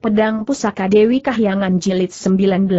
Pedang Pusaka Dewi Kahyangan Jilid 19.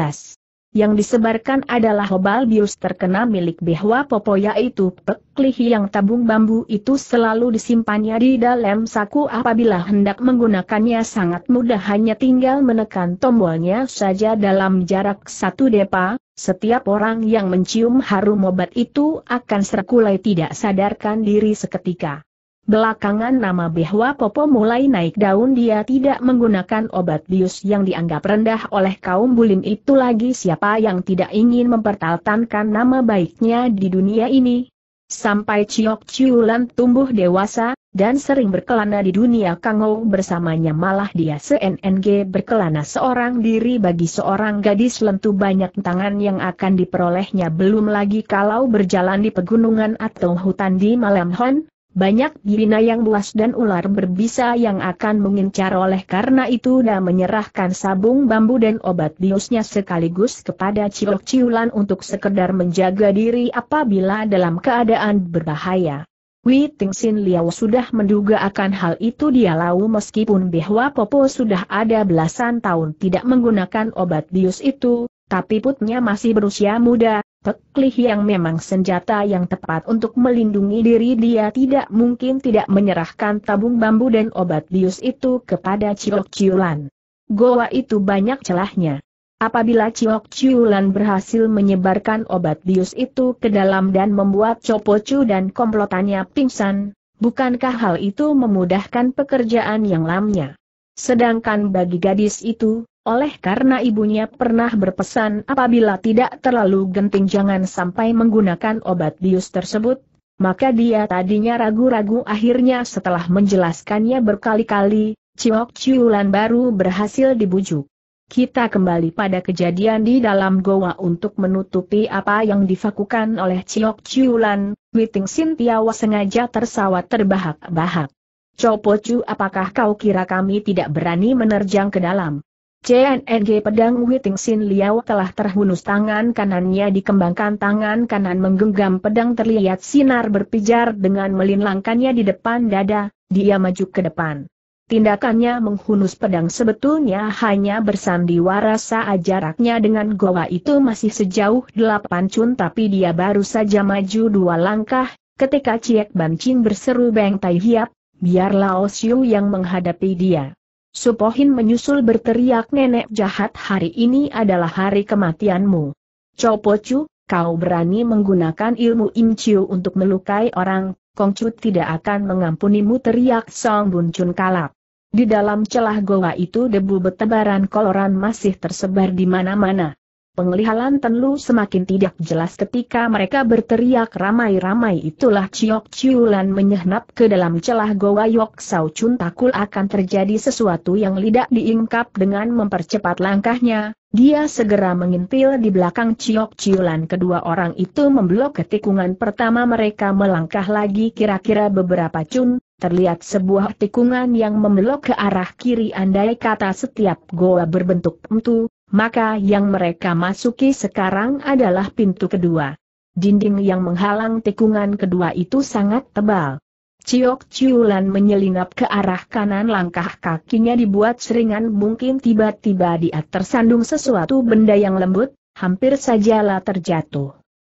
Yang disebarkan adalah hobal bius terkena milik Behwa Popo yaitu peklihi yang tabung bambu itu selalu disimpannya di dalam saku apabila hendak menggunakannya sangat mudah hanya tinggal menekan tombolnya saja dalam jarak satu depa, setiap orang yang mencium harum obat itu akan serkulai tidak sadarkan diri seketika. Belakangan nama Behwa Popo mulai naik daun dia tidak menggunakan obat bius yang dianggap rendah oleh kaum bulim itu lagi siapa yang tidak ingin mempertahankan nama baiknya di dunia ini. Sampai Ciok Ciulan tumbuh dewasa, dan sering berkelana di dunia Kangou bersamanya malah dia CNNG berkelana seorang diri bagi seorang gadis lentu banyak tangan yang akan diperolehnya belum lagi kalau berjalan di pegunungan atau hutan di malam hon, banyak bina yang buas dan ular berbisa yang akan mengincar oleh karena itu dan menyerahkan sabung bambu dan obat biusnya sekaligus kepada Ciok Ciulan untuk sekedar menjaga diri apabila dalam keadaan berbahaya. Wei Tingsin Liao sudah menduga akan hal itu dia lau meskipun bahwa Popo sudah ada belasan tahun tidak menggunakan obat bius itu, tapi putnya masih berusia muda, Peklih yang memang senjata yang tepat untuk melindungi diri dia tidak mungkin tidak menyerahkan tabung bambu dan obat bius itu kepada Ciok Ciulan. Goa itu banyak celahnya. Apabila Ciok Ciulan berhasil menyebarkan obat bius itu ke dalam dan membuat copo cu dan komplotannya pingsan, bukankah hal itu memudahkan pekerjaan yang lamnya? Sedangkan bagi gadis itu, oleh karena ibunya pernah berpesan apabila tidak terlalu genting jangan sampai menggunakan obat bius tersebut, maka dia tadinya ragu-ragu akhirnya setelah menjelaskannya berkali-kali, Ciok Ciulan baru berhasil dibujuk. Kita kembali pada kejadian di dalam goa untuk menutupi apa yang difakukan oleh Ciok Ciulan, Witing Sintiawa sengaja tersawat terbahak-bahak. Copocu apakah kau kira kami tidak berani menerjang ke dalam? CNNG pedang Witing Sin Liao telah terhunus tangan kanannya dikembangkan tangan kanan menggenggam pedang terlihat sinar berpijar dengan melinlangkannya di depan dada, dia maju ke depan. Tindakannya menghunus pedang sebetulnya hanya bersandiwara saat jaraknya dengan goa itu masih sejauh delapan cun tapi dia baru saja maju dua langkah, ketika Ciek Banchin berseru Beng Tai Hiap, biar Lao yang menghadapi dia. Supohin menyusul berteriak nenek jahat hari ini adalah hari kematianmu. Copocu, kau berani menggunakan ilmu inciu untuk melukai orang, Kongcut tidak akan mengampunimu teriak Song Bun Chun kalap. Di dalam celah goa itu debu bertebaran koloran masih tersebar di mana-mana. Penglihatan Tenlu semakin tidak jelas ketika mereka berteriak ramai-ramai itulah Ciok Ciulan menyehnap ke dalam celah Goa Yok Sau Chun takul akan terjadi sesuatu yang tidak diingkap dengan mempercepat langkahnya, dia segera mengintil di belakang Ciok Ciulan kedua orang itu memblok ketikungan pertama mereka melangkah lagi kira-kira beberapa cun, terlihat sebuah tikungan yang membelok ke arah kiri andai kata setiap goa berbentuk empu maka yang mereka masuki sekarang adalah pintu kedua. Dinding yang menghalang tikungan kedua itu sangat tebal. Ciok Ciulan menyelinap ke arah kanan langkah kakinya dibuat seringan mungkin tiba-tiba dia tersandung sesuatu benda yang lembut, hampir sajalah terjatuh.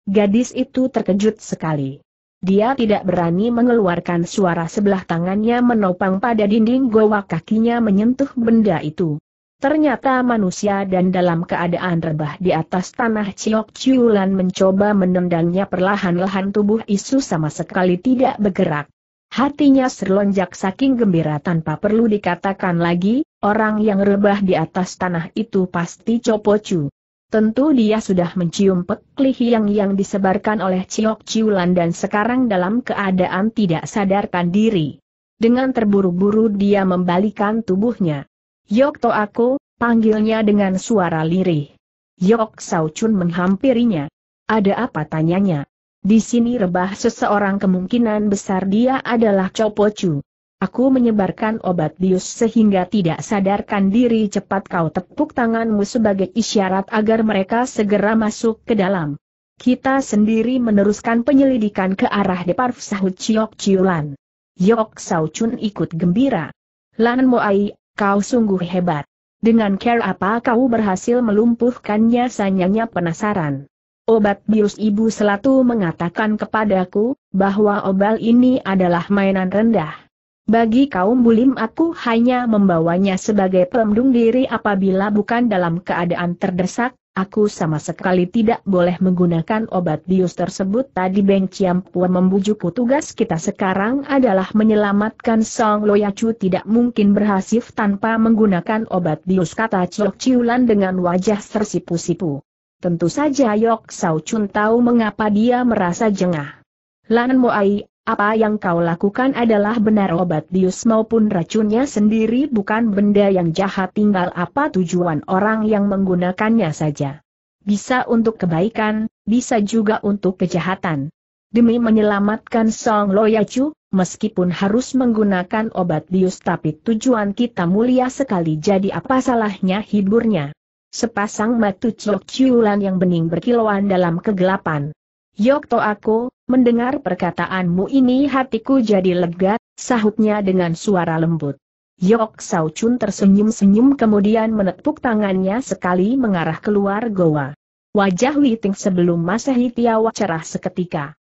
Gadis itu terkejut sekali. Dia tidak berani mengeluarkan suara sebelah tangannya menopang pada dinding goa kakinya menyentuh benda itu. Ternyata manusia dan dalam keadaan rebah di atas tanah Ciok Ciulan mencoba menendangnya perlahan-lahan tubuh Isu sama sekali tidak bergerak. Hatinya serlonjak saking gembira tanpa perlu dikatakan lagi, orang yang rebah di atas tanah itu pasti copocu. Tentu dia sudah mencium peklih yang yang disebarkan oleh Ciok Ciulan dan sekarang dalam keadaan tidak sadarkan diri. Dengan terburu-buru dia membalikan tubuhnya. Yokto aku, panggilnya dengan suara lirih. Yok Sao Chun menghampirinya. Ada apa tanyanya? Di sini rebah seseorang kemungkinan besar dia adalah Copocu. Aku menyebarkan obat bius sehingga tidak sadarkan diri cepat kau tepuk tanganmu sebagai isyarat agar mereka segera masuk ke dalam. Kita sendiri meneruskan penyelidikan ke arah depan sahut Chiok Chiulan. Yok Sao Chun ikut gembira. Lan Moai, Kau sungguh hebat. Dengan care apa kau berhasil melumpuhkannya sanyanya penasaran. Obat bius ibu selatu mengatakan kepadaku, bahwa obal ini adalah mainan rendah. Bagi kaum bulim aku hanya membawanya sebagai pelindung diri apabila bukan dalam keadaan terdesak, Aku sama sekali tidak boleh menggunakan obat bius tersebut tadi Beng Ciampua membujuk tugas kita sekarang adalah menyelamatkan Song Loyacu tidak mungkin berhasil tanpa menggunakan obat bius kata Ciok Ciulan dengan wajah tersipu-sipu. Tentu saja Yok Sau Chun tahu mengapa dia merasa jengah. Lan Moai, apa yang kau lakukan adalah benar obat bius maupun racunnya sendiri bukan benda yang jahat tinggal apa tujuan orang yang menggunakannya saja. Bisa untuk kebaikan, bisa juga untuk kejahatan. Demi menyelamatkan Song Loyacu, meskipun harus menggunakan obat bius tapi tujuan kita mulia sekali jadi apa salahnya hiburnya. Sepasang matu ciok ciulan yang bening berkilauan dalam kegelapan. Yokto aku, mendengar perkataanmu ini hatiku jadi lega, sahutnya dengan suara lembut. Yok Sao Chun tersenyum-senyum kemudian menepuk tangannya sekali mengarah keluar goa. Wajah Ting sebelum Masehi Tiawa cerah seketika.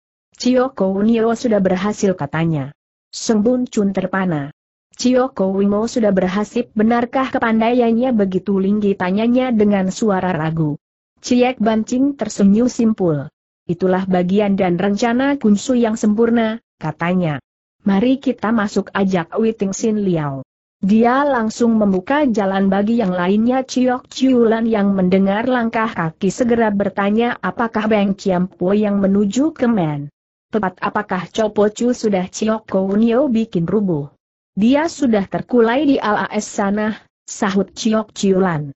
Ko Nio sudah berhasil katanya. Sembun Chun terpana. Ko Wimo sudah berhasil benarkah kepandaiannya begitu linggi tanyanya dengan suara ragu. Ciek Bancing tersenyum simpul itulah bagian dan rencana kunsu yang sempurna, katanya. Mari kita masuk ajak Witing Sin Liao. Dia langsung membuka jalan bagi yang lainnya Ciok Ciulan yang mendengar langkah kaki segera bertanya apakah Beng Ciampo yang menuju ke Men. Tepat apakah Copo Chu sudah Ciok Kounio bikin rubuh. Dia sudah terkulai di alas sana, sahut Ciok Ciulan.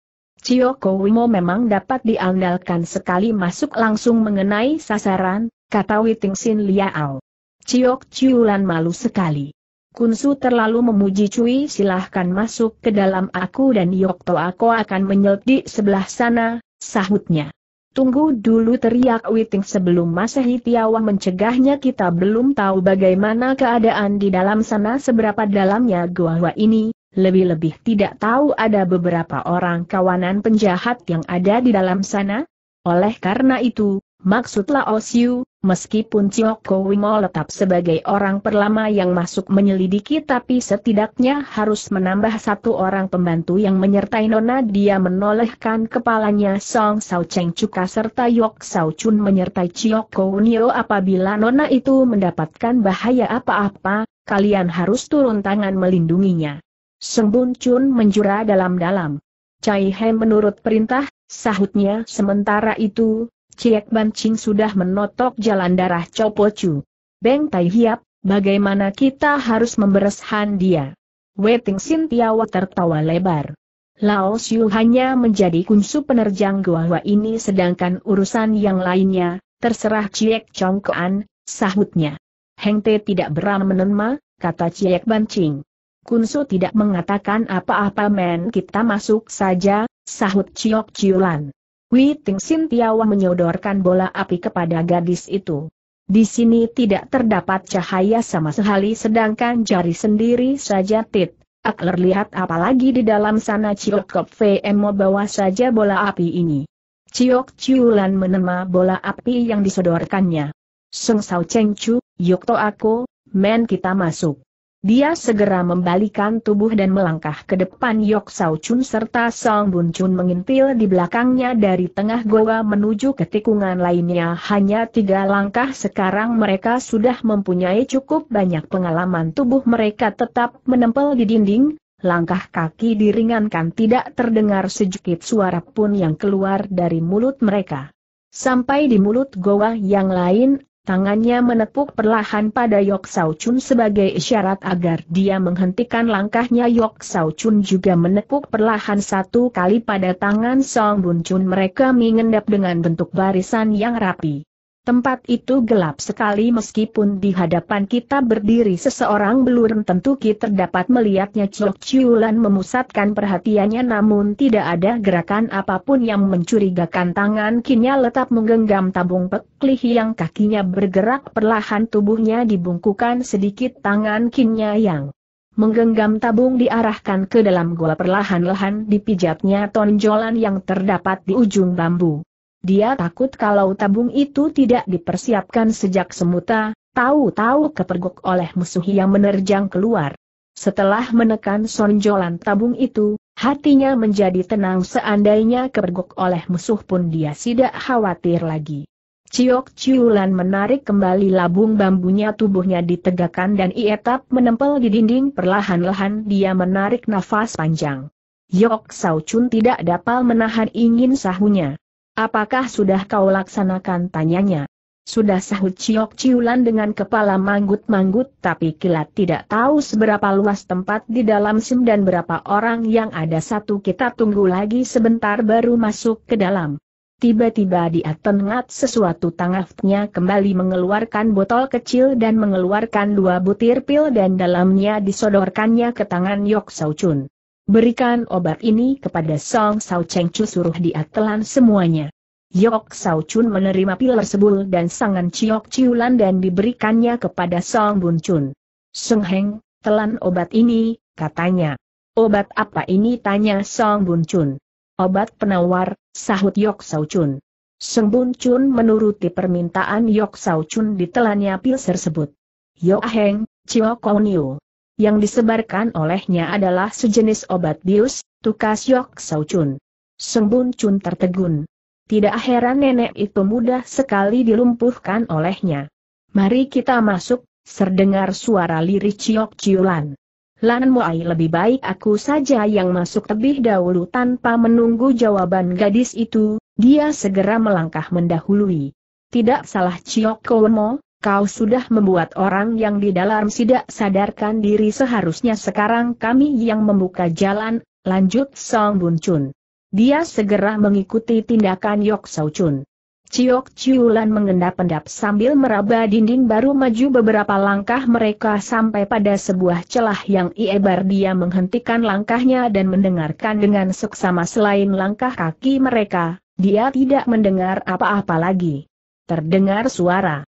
Cioko Wimo memang dapat diandalkan sekali masuk langsung mengenai sasaran, kata Witing Sin Liao. Ciok Ciulan malu sekali. Kunsu terlalu memuji Cui silahkan masuk ke dalam aku dan Yokto aku akan menyelt di sebelah sana, sahutnya. Tunggu dulu teriak Witing sebelum Masehi Tiawa mencegahnya kita belum tahu bagaimana keadaan di dalam sana seberapa dalamnya gua ini, lebih-lebih tidak tahu ada beberapa orang kawanan penjahat yang ada di dalam sana. Oleh karena itu, maksudlah Osiu, meskipun Cioko Wimo tetap sebagai orang perlama yang masuk menyelidiki tapi setidaknya harus menambah satu orang pembantu yang menyertai Nona dia menolehkan kepalanya Song Sao Cheng Cuka serta Yok Sao Chun menyertai Cioko Nio apabila Nona itu mendapatkan bahaya apa-apa, kalian harus turun tangan melindunginya. Sembun Chun menjura dalam-dalam. Cai He menurut perintah, sahutnya sementara itu, Ciek Ban Ching sudah menotok jalan darah Copo Chu. Beng Tai Hiap, bagaimana kita harus membereskan dia? Weting Sin Tiawa tertawa lebar. Lao Xiu hanya menjadi kunsu penerjang gua ini sedangkan urusan yang lainnya, terserah Ciek Koan, sahutnya. Heng Te tidak beram menenma, kata Ciek Ban Ching. Kunso tidak mengatakan apa-apa men kita masuk saja, sahut Ciok Ciulan. Sin Sintiawa menyodorkan bola api kepada gadis itu. Di sini tidak terdapat cahaya sama sekali sedangkan jari sendiri saja tit. Akler lihat apalagi di dalam sana Ciok Kop VM bawa saja bola api ini. Ciok Ciulan menema bola api yang disodorkannya. Seng Sao Cheng Chu, Yukto aku, men kita masuk. Dia segera membalikan tubuh dan melangkah ke depan Yok Sao Chun serta Song Bun Chun mengintil di belakangnya dari tengah goa menuju ke tikungan lainnya hanya tiga langkah sekarang mereka sudah mempunyai cukup banyak pengalaman tubuh mereka tetap menempel di dinding, Langkah kaki diringankan tidak terdengar sejukit suara pun yang keluar dari mulut mereka. Sampai di mulut goa yang lain, Tangannya menepuk perlahan pada Yok Sao Chun sebagai isyarat agar dia menghentikan langkahnya Yok Sao Chun juga menepuk perlahan satu kali pada tangan Song Bun Chun mereka mengendap dengan bentuk barisan yang rapi. Tempat itu gelap sekali meskipun di hadapan kita berdiri seseorang belum tentu kita dapat melihatnya Chok Ciulan memusatkan perhatiannya namun tidak ada gerakan apapun yang mencurigakan tangan kinya letak menggenggam tabung peklih yang kakinya bergerak perlahan tubuhnya dibungkukan sedikit tangan kinya yang menggenggam tabung diarahkan ke dalam gua perlahan-lahan dipijatnya tonjolan yang terdapat di ujung bambu. Dia takut kalau tabung itu tidak dipersiapkan sejak semuta, tahu-tahu kepergok oleh musuh yang menerjang keluar. Setelah menekan sonjolan tabung itu, hatinya menjadi tenang seandainya kepergok oleh musuh pun dia tidak khawatir lagi. Ciok Ciulan menarik kembali labung bambunya tubuhnya ditegakkan dan ietap menempel di dinding perlahan-lahan dia menarik nafas panjang. Yok Sao Chun tidak dapat menahan ingin sahunya. Apakah sudah kau laksanakan tanyanya? Sudah sahut Ciok Ciulan dengan kepala manggut-manggut tapi kilat tidak tahu seberapa luas tempat di dalam sim dan berapa orang yang ada satu kita tunggu lagi sebentar baru masuk ke dalam. Tiba-tiba dia tengat sesuatu tangafnya kembali mengeluarkan botol kecil dan mengeluarkan dua butir pil dan dalamnya disodorkannya ke tangan Yok Sau Chun. Berikan obat ini kepada Song Sao Cheng Chu suruh dia telan semuanya. Yok Sao Chun menerima pil tersebut dan sangan Ciok Ciulan dan diberikannya kepada Song Bun Chun. Seng Heng, telan obat ini, katanya. Obat apa ini tanya Song Bun Chun. Obat penawar, sahut Yok Sao Chun. Seng Bun Chun menuruti permintaan Yok Sao Chun ditelannya pil tersebut. Yok Heng, Chiok Kau Niu yang disebarkan olehnya adalah sejenis obat bius, tukas yok saucun. Sembun cun tertegun. Tidak heran nenek itu mudah sekali dilumpuhkan olehnya. Mari kita masuk, serdengar suara lirih ciok ciulan. Lan Muai lebih baik aku saja yang masuk lebih dahulu tanpa menunggu jawaban gadis itu, dia segera melangkah mendahului. Tidak salah Ciok kowemo, Kau sudah membuat orang yang di dalam sidak sadarkan diri seharusnya sekarang kami yang membuka jalan, lanjut Song Bun Chun. Dia segera mengikuti tindakan Yok Sau Chun. Ciok Ciulan mengendap-endap sambil meraba dinding baru maju beberapa langkah mereka sampai pada sebuah celah yang iebar dia menghentikan langkahnya dan mendengarkan dengan seksama selain langkah kaki mereka, dia tidak mendengar apa-apa lagi. Terdengar suara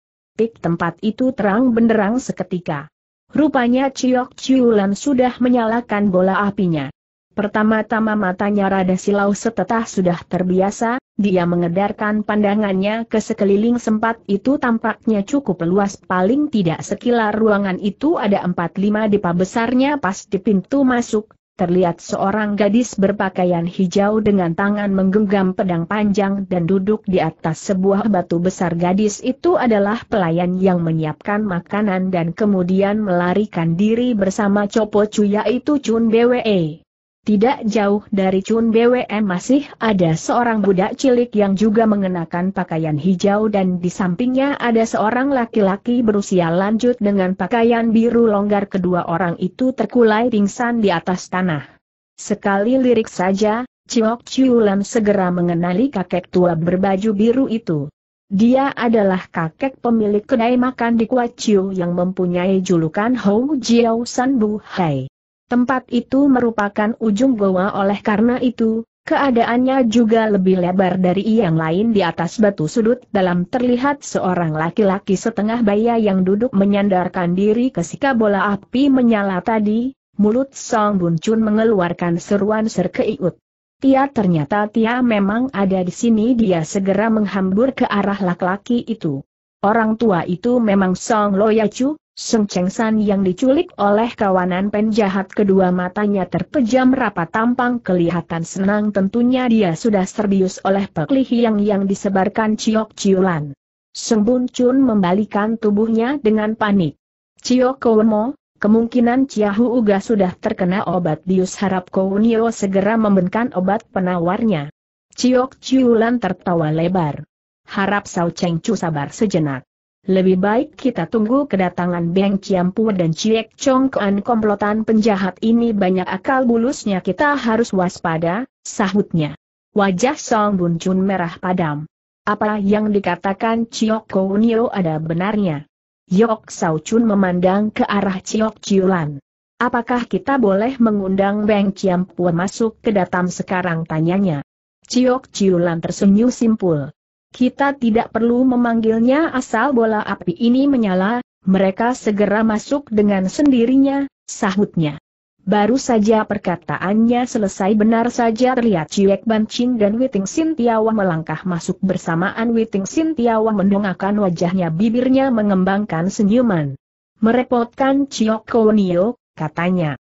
tempat itu terang benderang seketika. Rupanya Ciok Ciulan sudah menyalakan bola apinya. Pertama-tama matanya Rada Silau setetah sudah terbiasa, dia mengedarkan pandangannya ke sekeliling sempat itu tampaknya cukup luas paling tidak sekilar ruangan itu ada empat lima depa besarnya pas di pintu masuk, terlihat seorang gadis berpakaian hijau dengan tangan menggenggam pedang panjang dan duduk di atas sebuah batu besar. Gadis itu adalah pelayan yang menyiapkan makanan dan kemudian melarikan diri bersama Copo cuya itu Chun Bwe. Tidak jauh dari Chun BWM masih ada seorang budak cilik yang juga mengenakan pakaian hijau dan di sampingnya ada seorang laki-laki berusia lanjut dengan pakaian biru longgar kedua orang itu terkulai pingsan di atas tanah. Sekali lirik saja, Ciok Ciulan segera mengenali kakek tua berbaju biru itu. Dia adalah kakek pemilik kedai makan di Kuaciu yang mempunyai julukan Hou Jiao San Bu Hai. Tempat itu merupakan ujung goa oleh karena itu, keadaannya juga lebih lebar dari yang lain di atas batu sudut dalam terlihat seorang laki-laki setengah baya yang duduk menyandarkan diri ke sikap bola api menyala tadi, mulut Song Bun Chun mengeluarkan seruan serkeiut. Tia ternyata Tia memang ada di sini dia segera menghambur ke arah laki-laki itu. Orang tua itu memang Song Chu, Seng Cheng San yang diculik oleh kawanan penjahat kedua matanya terpejam rapat tampang kelihatan senang tentunya dia sudah serius oleh pekli hiang yang disebarkan ciok-ciulan. Seng Bun Chun membalikan tubuhnya dengan panik. Ciok Kowomo, kemungkinan Ciahu Uga sudah terkena obat bius harap Kowonio segera membenkan obat penawarnya. Ciok Ciulan tertawa lebar. Harap Sao Cheng Chu sabar sejenak. Lebih baik kita tunggu kedatangan Beng Ciampu dan Ciek Chong Kuan komplotan penjahat ini banyak akal bulusnya kita harus waspada, sahutnya. Wajah Song Bun Chun merah padam. Apa yang dikatakan Ciok Yo ada benarnya. Yok Sao Chun memandang ke arah Ciok Ciulan. Apakah kita boleh mengundang Beng Ciampu masuk ke datam sekarang tanyanya. Ciok Ciulan tersenyum simpul. Kita tidak perlu memanggilnya asal bola api ini menyala, mereka segera masuk dengan sendirinya, sahutnya. Baru saja perkataannya selesai benar saja terlihat Ciek Ban dan Witing Sintiawa melangkah masuk bersamaan Witing Sintiawa mendongakkan wajahnya bibirnya mengembangkan senyuman. Merepotkan Ciok Konio, katanya.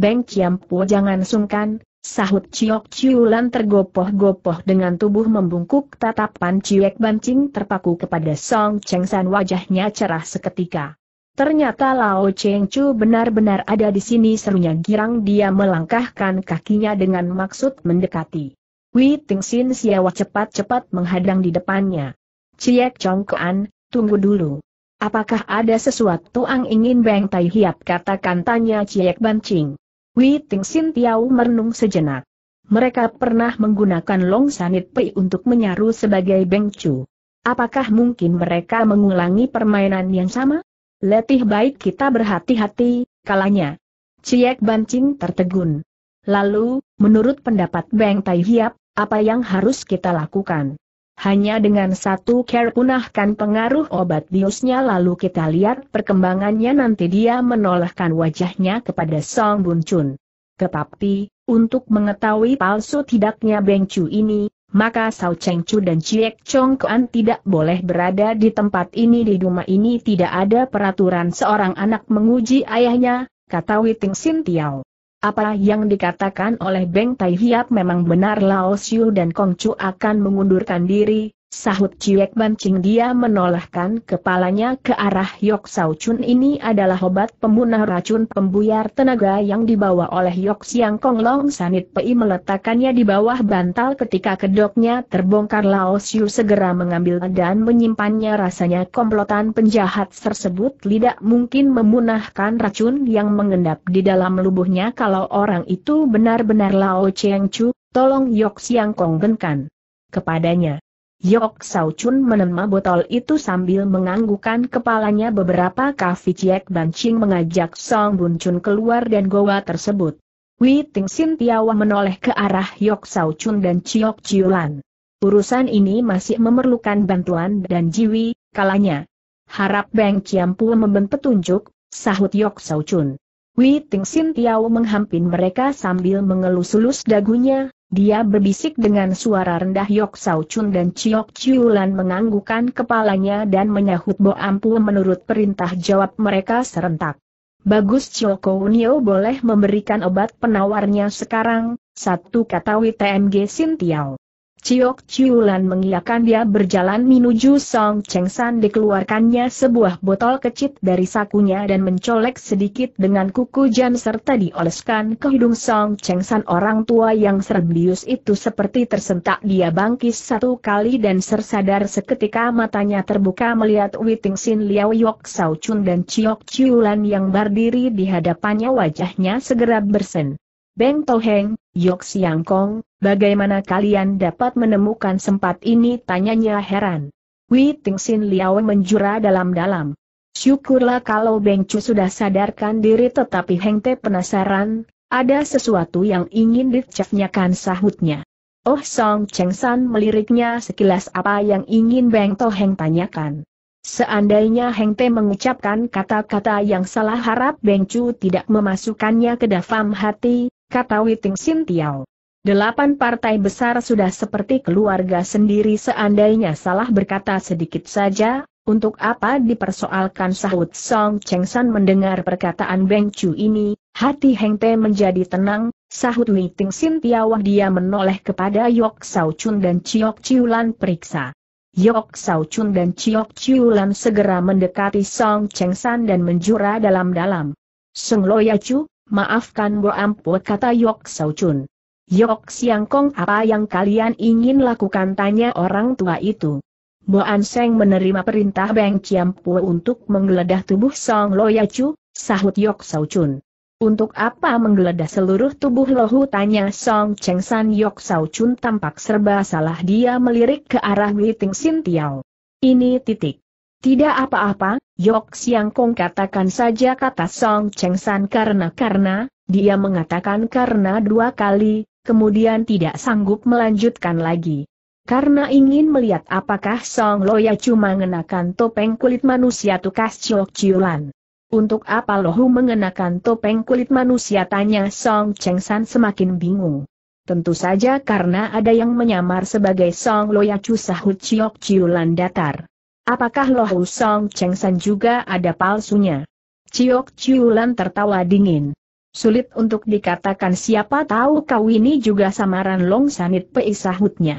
Beng Chiampo jangan sungkan, Sahut Ciok Ciulan tergopoh-gopoh dengan tubuh membungkuk tatapan Ciek Bancing terpaku kepada Song Cheng San wajahnya cerah seketika. Ternyata Lao Cheng Chu benar-benar ada di sini serunya girang dia melangkahkan kakinya dengan maksud mendekati. Wei Ting Xin Siawa cepat-cepat menghadang di depannya. Ciek Kuan, tunggu dulu. Apakah ada sesuatu yang ingin Beng Tai Hiap katakan tanya Ciek Bancing. Wei Ting Sin Tiau merenung sejenak. Mereka pernah menggunakan Long Sanit Pei untuk menyaru sebagai Beng Chu. Apakah mungkin mereka mengulangi permainan yang sama? Letih baik kita berhati-hati, kalanya. Ciek Bancing tertegun. Lalu, menurut pendapat Beng Tai Hiap, apa yang harus kita lakukan? Hanya dengan satu care punahkan pengaruh obat biusnya lalu kita lihat perkembangannya nanti dia menolehkan wajahnya kepada Song Bun Chun. Tetapi, untuk mengetahui palsu tidaknya Beng Chu ini, maka Sao Cheng Chu dan Chiek Chong Kuan tidak boleh berada di tempat ini di rumah ini tidak ada peraturan seorang anak menguji ayahnya, kata Witing Sin Tiao. Apa yang dikatakan oleh Beng Tai Hiap memang benar Lao Xiu dan Kong Chu akan mengundurkan diri, Sahut Ciek Bancing dia menolakkan kepalanya ke arah Yok Sao Chun ini adalah obat pemunah racun pembuyar tenaga yang dibawa oleh Yok Siang Kong Long Sanit Pei meletakkannya di bawah bantal ketika kedoknya terbongkar Lao Siu segera mengambil dan menyimpannya rasanya komplotan penjahat tersebut tidak mungkin memunahkan racun yang mengendap di dalam lubuhnya kalau orang itu benar-benar Lao Cheng Chu, tolong Yok Siang Kong genkan kepadanya. Yok Sao Chun menerima botol itu sambil menganggukkan kepalanya beberapa kafi Ciek Ching mengajak Song Bun Chun keluar dan goa tersebut. Wei Ting Sin Tiawa menoleh ke arah Yok Sao Chun dan Ciok Ciulan. Urusan ini masih memerlukan bantuan dan jiwi, kalanya. Harap Bang Ciampu memben petunjuk, sahut Yok Sao Chun. Wei Ting Sin Tiawa menghampin mereka sambil mengelus-elus dagunya, dia berbisik dengan suara rendah Yok Sao Chun dan Chiok Chiulan menganggukan kepalanya dan menyahut Bo Ampu menurut perintah jawab mereka serentak. Bagus Chioko Unio boleh memberikan obat penawarnya sekarang, satu kata WTMG Sintiao. Ciok Ciulan mengiakan dia berjalan menuju Song Cheng San dikeluarkannya sebuah botol kecil dari sakunya dan mencolek sedikit dengan kuku jam serta dioleskan ke hidung Song Cheng San orang tua yang serbius itu seperti tersentak dia bangkis satu kali dan tersadar seketika matanya terbuka melihat Witing Sin Liao Yok Sao Chun dan Ciok Ciulan yang berdiri di hadapannya wajahnya segera bersen. Beng Toheng, Yok Siang Kong, bagaimana kalian dapat menemukan sempat ini? Tanyanya heran. Wei Tingsin Liao menjura dalam-dalam. Syukurlah kalau Beng Chu sudah sadarkan diri tetapi Heng Te penasaran, ada sesuatu yang ingin kan sahutnya. Oh Song Cheng San meliriknya sekilas apa yang ingin Beng To Heng tanyakan. Seandainya Heng Te mengucapkan kata-kata yang salah harap Beng Chu tidak memasukkannya ke dalam hati, kata Witing Sintiao. Delapan partai besar sudah seperti keluarga sendiri seandainya salah berkata sedikit saja, untuk apa dipersoalkan sahut Song Cheng San mendengar perkataan Beng Chu ini, hati Heng Te menjadi tenang, sahut Witing Sintiao, dia menoleh kepada Yok Sao Chun dan Chiok Chiulan periksa. Yok Sao Chun dan Chiok Chiulan segera mendekati Song Cheng San dan menjura dalam-dalam. Sung Loya Chu, Maafkan Bo Ampu kata Yok Sau Chun. Yok Siang Kong apa yang kalian ingin lakukan tanya orang tua itu. Bo An Seng menerima perintah Beng Chiam untuk menggeledah tubuh Song Loya Chu, sahut Yok Sau Chun. Untuk apa menggeledah seluruh tubuh Lohu tanya Song Cheng San Yok Sau Chun tampak serba salah dia melirik ke arah Wei Ting Sin Tiao. Ini titik. Tidak apa-apa, Yok Siang Kong katakan saja kata Song Cheng San karena-karena, dia mengatakan karena dua kali, kemudian tidak sanggup melanjutkan lagi. Karena ingin melihat apakah Song Loya cuma mengenakan topeng kulit manusia tukas Chok Chiulan. Untuk apa Lohu mengenakan topeng kulit manusia tanya Song Cheng San semakin bingung. Tentu saja karena ada yang menyamar sebagai Song Loya Chu Sahut Chok Chiulan datar. Apakah Lohu Song Cheng San juga ada palsunya? Ciok Ciulan tertawa dingin. Sulit untuk dikatakan siapa tahu kau ini juga samaran Long Sanit Pei sahutnya.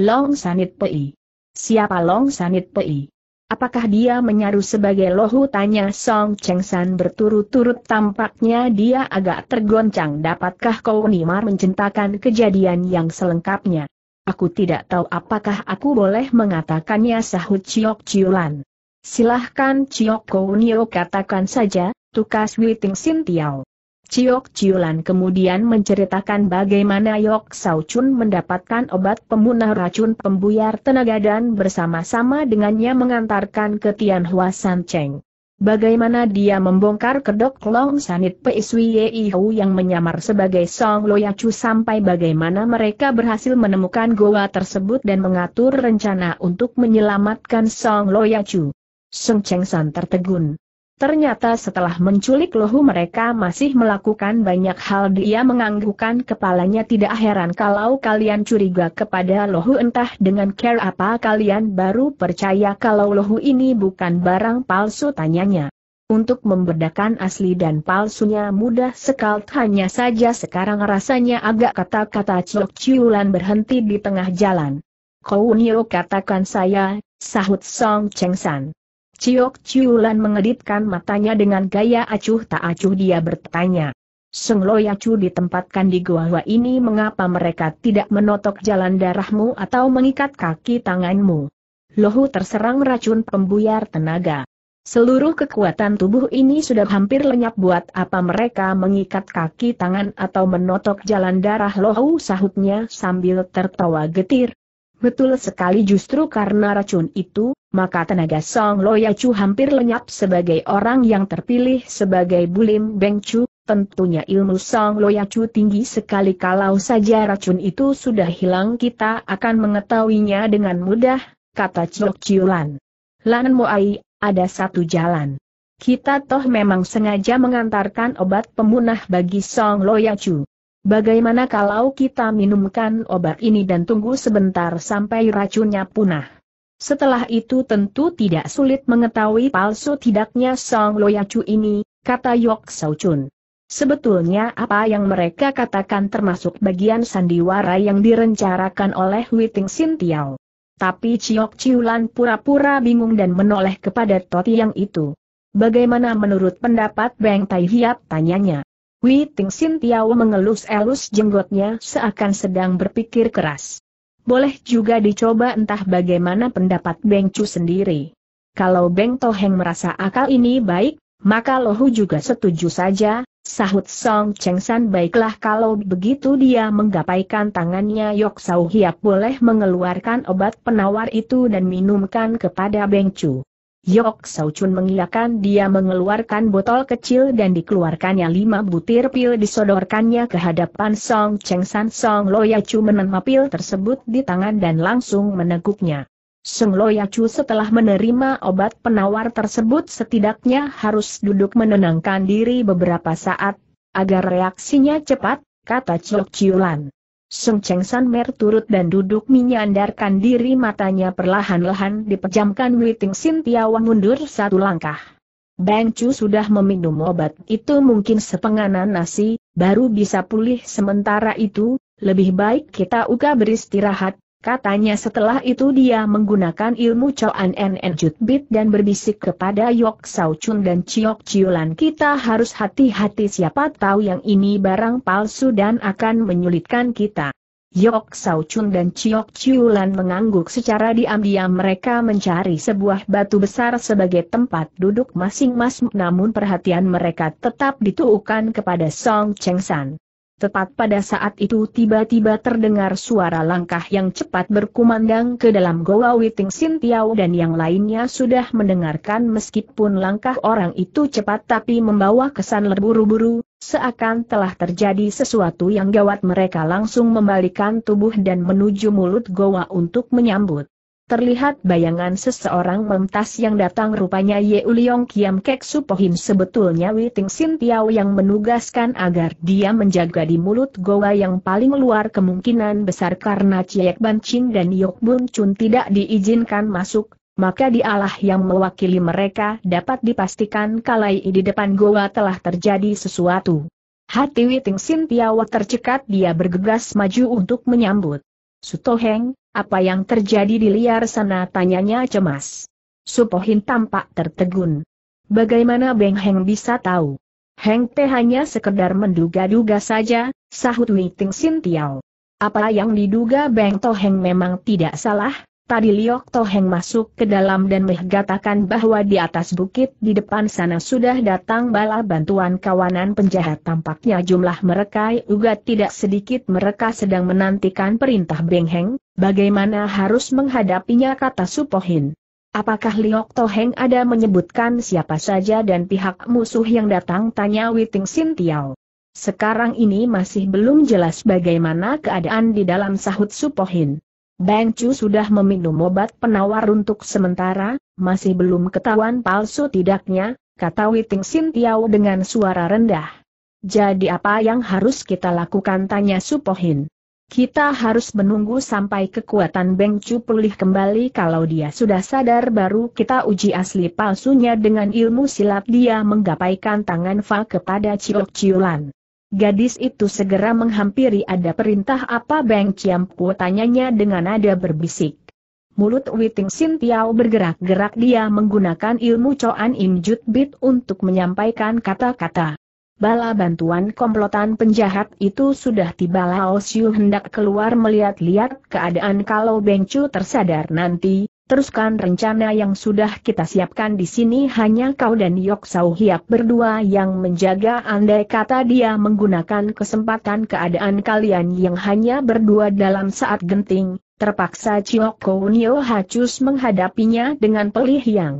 Long Sanit Pei. Siapa Long Sanit Pei? Apakah dia menyaru sebagai lohu tanya Song Cheng San berturut-turut tampaknya dia agak tergoncang dapatkah kau Nimar menceritakan kejadian yang selengkapnya. Aku tidak tahu apakah aku boleh mengatakannya sahut Ciok Ciulan. Silahkan Ciok Kounio katakan saja, tukas Witing Sintiao. Ciok Ciulan kemudian menceritakan bagaimana Yok Sao Chun mendapatkan obat pemunah racun pembuyar tenaga dan bersama-sama dengannya mengantarkan ke Tian San Cheng. Bagaimana dia membongkar kedok Long Sanit Peiswi yang menyamar sebagai Song Loyacu sampai bagaimana mereka berhasil menemukan goa tersebut dan mengatur rencana untuk menyelamatkan Song Loyacu. Seng Cheng San tertegun. Ternyata setelah menculik lohu mereka masih melakukan banyak hal dia menganggukkan kepalanya tidak heran kalau kalian curiga kepada lohu entah dengan care apa kalian baru percaya kalau lohu ini bukan barang palsu tanyanya. Untuk membedakan asli dan palsunya mudah sekali hanya saja sekarang rasanya agak kata-kata Cok Ciulan berhenti di tengah jalan. Kau Nio katakan saya, sahut Song Cheng San. Ciok Ciulan mengedipkan matanya dengan gaya acuh tak acuh dia bertanya. Seng Loyacu ditempatkan di gua gua ini mengapa mereka tidak menotok jalan darahmu atau mengikat kaki tanganmu? Lohu terserang racun pembuyar tenaga. Seluruh kekuatan tubuh ini sudah hampir lenyap buat apa mereka mengikat kaki tangan atau menotok jalan darah Lohu sahutnya sambil tertawa getir. Betul sekali justru karena racun itu, maka tenaga Song Loya Chu hampir lenyap sebagai orang yang terpilih sebagai Bulim Beng Chu, tentunya ilmu Song Loya Chu tinggi sekali kalau saja racun itu sudah hilang kita akan mengetahuinya dengan mudah, kata Chok Chiulan. Lan Moai, ada satu jalan. Kita toh memang sengaja mengantarkan obat pemunah bagi Song Loya Chu. Bagaimana kalau kita minumkan obat ini dan tunggu sebentar sampai racunnya punah? Setelah itu tentu tidak sulit mengetahui palsu tidaknya Song Loyacu ini, kata Yok Sao Chun. Sebetulnya apa yang mereka katakan termasuk bagian sandiwara yang direncanakan oleh Witing Sin Tiao. Tapi Ciok Ciulan pura-pura bingung dan menoleh kepada Toti yang itu. Bagaimana menurut pendapat Beng Tai Hiap tanyanya? Wei Ting Sin Tiao mengelus-elus jenggotnya seakan sedang berpikir keras. Boleh juga dicoba entah bagaimana pendapat Beng Chu sendiri. Kalau Beng Toheng merasa akal ini baik, maka Lohu juga setuju saja, sahut Song Cheng San baiklah kalau begitu dia menggapaikan tangannya Yok Sau Hiap boleh mengeluarkan obat penawar itu dan minumkan kepada Beng Chu. Yok Chun mengiyakan dia mengeluarkan botol kecil dan dikeluarkannya lima butir pil disodorkannya ke hadapan Song Cheng San Song ya Chu menerima pil tersebut di tangan dan langsung meneguknya. Song ya Chu setelah menerima obat penawar tersebut setidaknya harus duduk menenangkan diri beberapa saat, agar reaksinya cepat, kata Chok Chiu Lan. Seng Cheng San Mer turut dan duduk menyandarkan diri matanya perlahan-lahan dipejamkan Witing Sin Tiawang mundur satu langkah. Bang Chu sudah meminum obat itu mungkin sepenganan nasi, baru bisa pulih sementara itu, lebih baik kita uga beristirahat, Katanya setelah itu dia menggunakan ilmu Choan Nen Jutbit dan berbisik kepada Yok Sao Chun dan Chiok Chiulan kita harus hati-hati siapa tahu yang ini barang palsu dan akan menyulitkan kita. Yok Sao Chun dan Chiok Chiulan mengangguk secara diam-diam mereka mencari sebuah batu besar sebagai tempat duduk masing-masing namun perhatian mereka tetap dituukan kepada Song Cheng San. Tepat pada saat itu tiba-tiba terdengar suara langkah yang cepat berkumandang ke dalam Goa Witing Sintiau dan yang lainnya sudah mendengarkan meskipun langkah orang itu cepat tapi membawa kesan leburu buru seakan telah terjadi sesuatu yang gawat mereka langsung membalikan tubuh dan menuju mulut Goa untuk menyambut terlihat bayangan seseorang mentas yang datang rupanya Ye Uliong Kiam Kek Supohim sebetulnya Ting Sin Tiao yang menugaskan agar dia menjaga di mulut goa yang paling luar kemungkinan besar karena Ciek Ban Ching dan Yok Bun Chun tidak diizinkan masuk, maka dialah yang mewakili mereka dapat dipastikan kalai di depan goa telah terjadi sesuatu. Hati Witing Sin Tiao tercekat dia bergegas maju untuk menyambut. Sutoheng, apa yang terjadi di liar sana tanyanya cemas. Supohin tampak tertegun. Bagaimana Beng Heng bisa tahu? Heng Te hanya sekedar menduga-duga saja, sahut Witing Sintiao. Apa yang diduga Beng Toheng memang tidak salah, Tadi Liok Toheng masuk ke dalam dan mengatakan bahwa di atas bukit di depan sana sudah datang bala bantuan kawanan penjahat. Tampaknya jumlah mereka juga tidak sedikit mereka sedang menantikan perintah Beng Heng, bagaimana harus menghadapinya kata Supohin. Apakah Liok Toheng ada menyebutkan siapa saja dan pihak musuh yang datang tanya Witing Sintiao. Sekarang ini masih belum jelas bagaimana keadaan di dalam sahut Supohin. Bang Chu sudah meminum obat penawar untuk sementara, masih belum ketahuan palsu tidaknya, kata Witing Sin Tiao dengan suara rendah. Jadi apa yang harus kita lakukan tanya Supohin. Kita harus menunggu sampai kekuatan Beng Chu pulih kembali kalau dia sudah sadar baru kita uji asli palsunya dengan ilmu silat dia menggapaikan tangan Fa kepada Ciok Chiulan. Gadis itu segera menghampiri ada perintah apa Beng Chiam tanyanya dengan nada berbisik. Mulut Witing Sin bergerak-gerak dia menggunakan ilmu Coan Im Jut Bit untuk menyampaikan kata-kata. Bala bantuan komplotan penjahat itu sudah tiba Lao Siu hendak keluar melihat-lihat keadaan kalau Beng Chu tersadar nanti, Teruskan rencana yang sudah kita siapkan di sini hanya kau dan Yok Sau Hiap berdua yang menjaga andai kata dia menggunakan kesempatan keadaan kalian yang hanya berdua dalam saat genting, terpaksa Chiok Kounio Hacus menghadapinya dengan pelih yang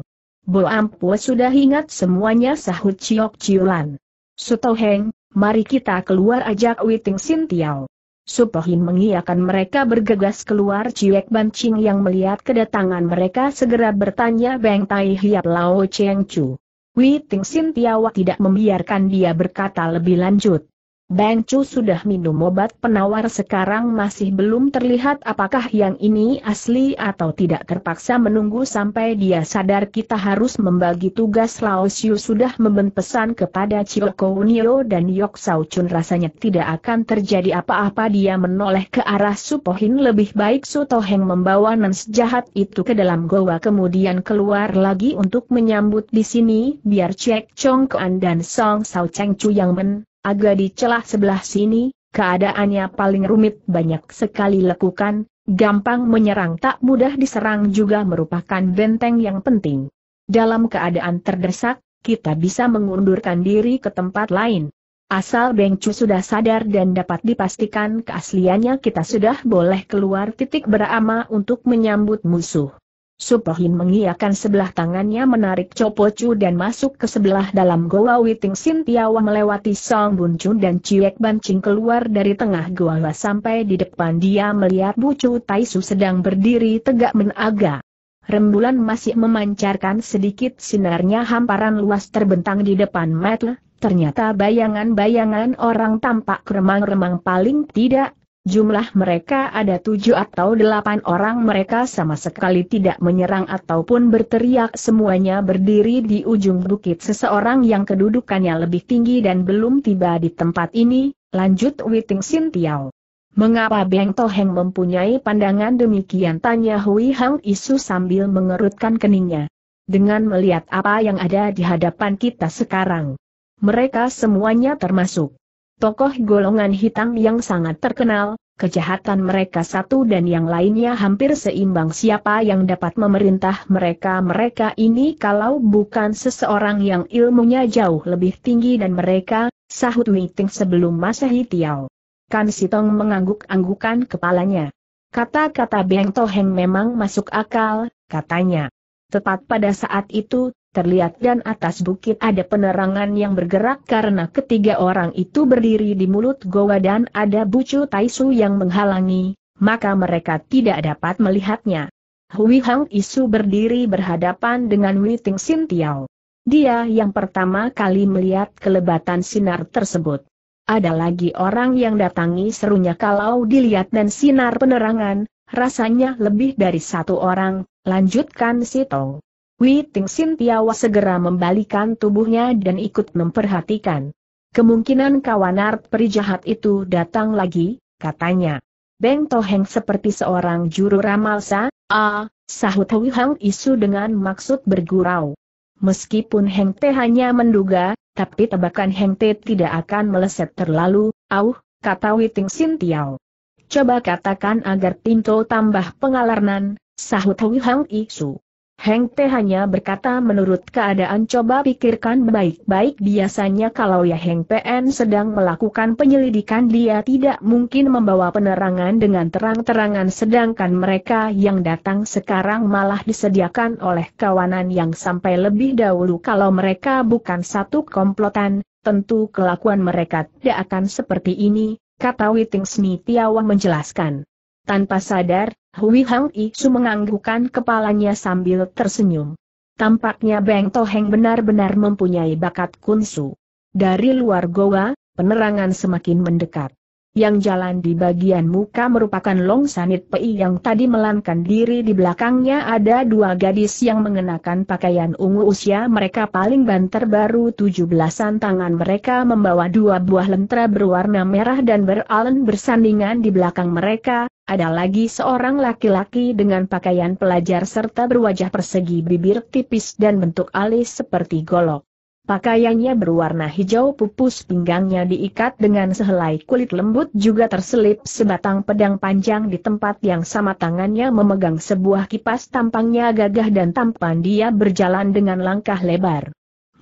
Bo Ampua sudah ingat semuanya sahut Chiok Chiulan. Sutoheng, mari kita keluar ajak Witing Sintiao. Supohin mengiakan mereka bergegas keluar Ciek Bancing yang melihat kedatangan mereka segera bertanya Beng Tai Hiap Lao Cheng Chu. Wei Ting Sin Tiawa tidak membiarkan dia berkata lebih lanjut. Bang Chu sudah minum obat penawar sekarang masih belum terlihat apakah yang ini asli atau tidak terpaksa menunggu sampai dia sadar kita harus membagi tugas Lao Xiu sudah membent pesan kepada Kou Nio dan Yok Sao Chun rasanya tidak akan terjadi apa-apa dia menoleh ke arah Supohin lebih baik Heng membawa nens jahat itu ke dalam goa kemudian keluar lagi untuk menyambut di sini biar Cek Chong Kuan dan Song Sao Cheng Chu yang men Agak di celah sebelah sini, keadaannya paling rumit banyak sekali lekukan, gampang menyerang tak mudah diserang juga merupakan benteng yang penting. Dalam keadaan terdesak, kita bisa mengundurkan diri ke tempat lain. Asal Chu sudah sadar dan dapat dipastikan keasliannya kita sudah boleh keluar titik berama untuk menyambut musuh. Supohin mengiakan sebelah tangannya menarik cu dan masuk ke sebelah dalam goa Witing Sintiawa melewati Song Bun Chun dan Ciek Bancing keluar dari tengah goa sampai di depan dia melihat Bucu Taisu sedang berdiri tegak menaga. Rembulan masih memancarkan sedikit sinarnya hamparan luas terbentang di depan mata, ternyata bayangan-bayangan orang tampak remang-remang paling tidak Jumlah mereka ada tujuh atau delapan orang mereka sama sekali tidak menyerang ataupun berteriak semuanya berdiri di ujung bukit seseorang yang kedudukannya lebih tinggi dan belum tiba di tempat ini, lanjut Witing Sin Tiao. Mengapa Beng Toheng mempunyai pandangan demikian tanya Hui Hang Isu sambil mengerutkan keningnya. Dengan melihat apa yang ada di hadapan kita sekarang. Mereka semuanya termasuk tokoh golongan hitam yang sangat terkenal, kejahatan mereka satu dan yang lainnya hampir seimbang siapa yang dapat memerintah mereka-mereka ini kalau bukan seseorang yang ilmunya jauh lebih tinggi dan mereka, sahut Witing sebelum masa Tiao. Kan Sitong mengangguk-anggukan kepalanya. Kata-kata Beng Toheng memang masuk akal, katanya. Tepat pada saat itu, terlihat dan atas bukit ada penerangan yang bergerak karena ketiga orang itu berdiri di mulut goa dan ada bucu taisu yang menghalangi, maka mereka tidak dapat melihatnya. Hui Hang Isu berdiri berhadapan dengan Ting Sin Tiao. Dia yang pertama kali melihat kelebatan sinar tersebut. Ada lagi orang yang datangi serunya kalau dilihat dan sinar penerangan, rasanya lebih dari satu orang, lanjutkan si Tong. Wei Sin Tiawa segera membalikan tubuhnya dan ikut memperhatikan. Kemungkinan kawan art perijahat itu datang lagi, katanya. Beng Toheng seperti seorang juru ramal sa, ah, sahut Hui Hang Isu dengan maksud bergurau. Meskipun Heng Te hanya menduga, tapi tebakan Heng Te tidak akan meleset terlalu, auh, kata Witing Sin Tiao. Coba katakan agar Tinto tambah pengalarnan, sahut Hui Hang Isu. Heng Te hanya berkata menurut keadaan coba pikirkan baik-baik biasanya kalau ya Heng PN sedang melakukan penyelidikan dia tidak mungkin membawa penerangan dengan terang-terangan sedangkan mereka yang datang sekarang malah disediakan oleh kawanan yang sampai lebih dahulu kalau mereka bukan satu komplotan, tentu kelakuan mereka tidak akan seperti ini, kata Witing Sni Tiawang menjelaskan. Tanpa sadar, Hui Hang Isu menganggukkan kepalanya sambil tersenyum. Tampaknya Beng Toheng benar-benar mempunyai bakat kunsu. Dari luar goa, penerangan semakin mendekat yang jalan di bagian muka merupakan Long Sanit Pei yang tadi melankan diri di belakangnya ada dua gadis yang mengenakan pakaian ungu usia mereka paling banter baru tujuh belasan tangan mereka membawa dua buah lentera berwarna merah dan beralen bersandingan di belakang mereka, ada lagi seorang laki-laki dengan pakaian pelajar serta berwajah persegi bibir tipis dan bentuk alis seperti golok. Pakaiannya berwarna hijau pupus pinggangnya diikat dengan sehelai kulit lembut juga terselip sebatang pedang panjang di tempat yang sama tangannya memegang sebuah kipas tampangnya gagah dan tampan dia berjalan dengan langkah lebar.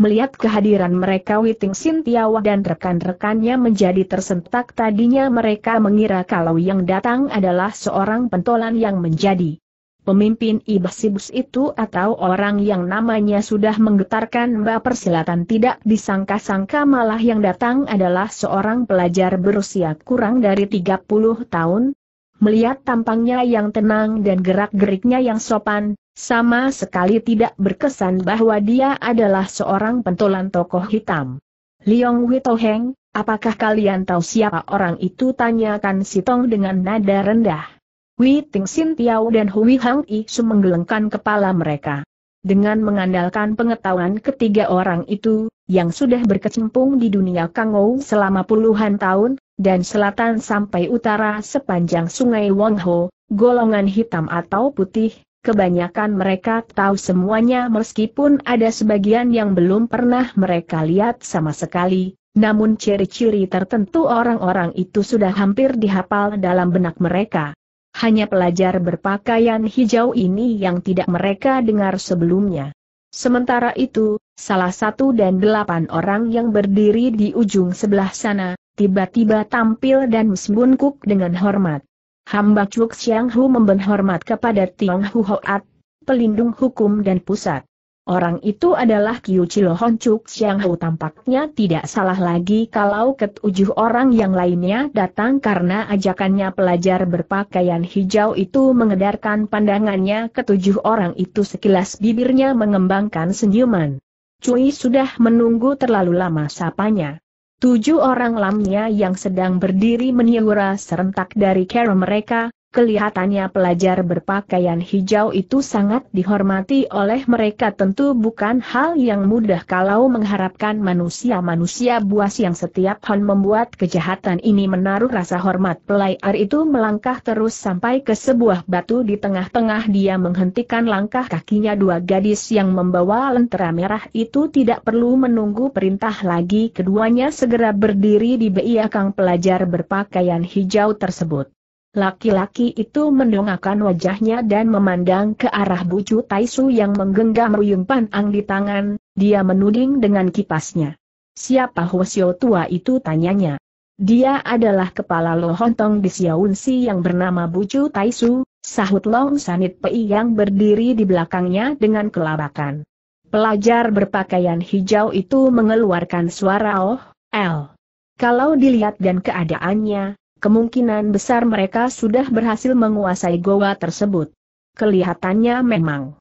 Melihat kehadiran mereka Witing Sintiawa dan rekan-rekannya menjadi tersentak tadinya mereka mengira kalau yang datang adalah seorang pentolan yang menjadi Pemimpin sibus itu atau orang yang namanya sudah menggetarkan mbak persilatan tidak disangka-sangka malah yang datang adalah seorang pelajar berusia kurang dari 30 tahun. Melihat tampangnya yang tenang dan gerak-geriknya yang sopan, sama sekali tidak berkesan bahwa dia adalah seorang pentolan tokoh hitam. Liong Witoheng, apakah kalian tahu siapa orang itu tanyakan Sitong dengan nada rendah. Wei Ting Sin Tiao dan Hui Hang I menggelengkan kepala mereka. Dengan mengandalkan pengetahuan ketiga orang itu, yang sudah berkecimpung di dunia Kangou selama puluhan tahun, dan selatan sampai utara sepanjang sungai Wangho, golongan hitam atau putih, kebanyakan mereka tahu semuanya meskipun ada sebagian yang belum pernah mereka lihat sama sekali, namun ciri-ciri tertentu orang-orang itu sudah hampir dihafal dalam benak mereka hanya pelajar berpakaian hijau ini yang tidak mereka dengar sebelumnya. Sementara itu, salah satu dan delapan orang yang berdiri di ujung sebelah sana, tiba-tiba tampil dan sembunkuk dengan hormat. Hamba Chuk Siang Hu membenhormat kepada Tiong Hu Hoat, pelindung hukum dan pusat. Orang itu adalah Chilo Honchuk Siang Hou tampaknya tidak salah lagi kalau ketujuh orang yang lainnya datang karena ajakannya pelajar berpakaian hijau itu mengedarkan pandangannya ketujuh orang itu sekilas bibirnya mengembangkan senyuman. Cui sudah menunggu terlalu lama sapanya. Tujuh orang lamnya yang sedang berdiri menyegura serentak dari kera mereka, Kelihatannya pelajar berpakaian hijau itu sangat dihormati oleh mereka tentu bukan hal yang mudah kalau mengharapkan manusia-manusia buas yang setiap hon membuat kejahatan ini menaruh rasa hormat Pelayar itu melangkah terus sampai ke sebuah batu di tengah-tengah dia menghentikan langkah kakinya dua gadis yang membawa lentera merah itu tidak perlu menunggu perintah lagi keduanya segera berdiri di beiakang pelajar berpakaian hijau tersebut. Laki-laki itu mendongakkan wajahnya dan memandang ke arah bucu Taisu yang menggenggam ruyumpan ang di tangan, dia menuding dengan kipasnya. Siapa Hosio tua itu tanyanya. Dia adalah kepala lohontong di Xiaunsi yang bernama Bucu Taisu, sahut Long Sanit Pei yang berdiri di belakangnya dengan kelabakan. Pelajar berpakaian hijau itu mengeluarkan suara oh, L. Kalau dilihat dan keadaannya, kemungkinan besar mereka sudah berhasil menguasai goa tersebut. Kelihatannya memang.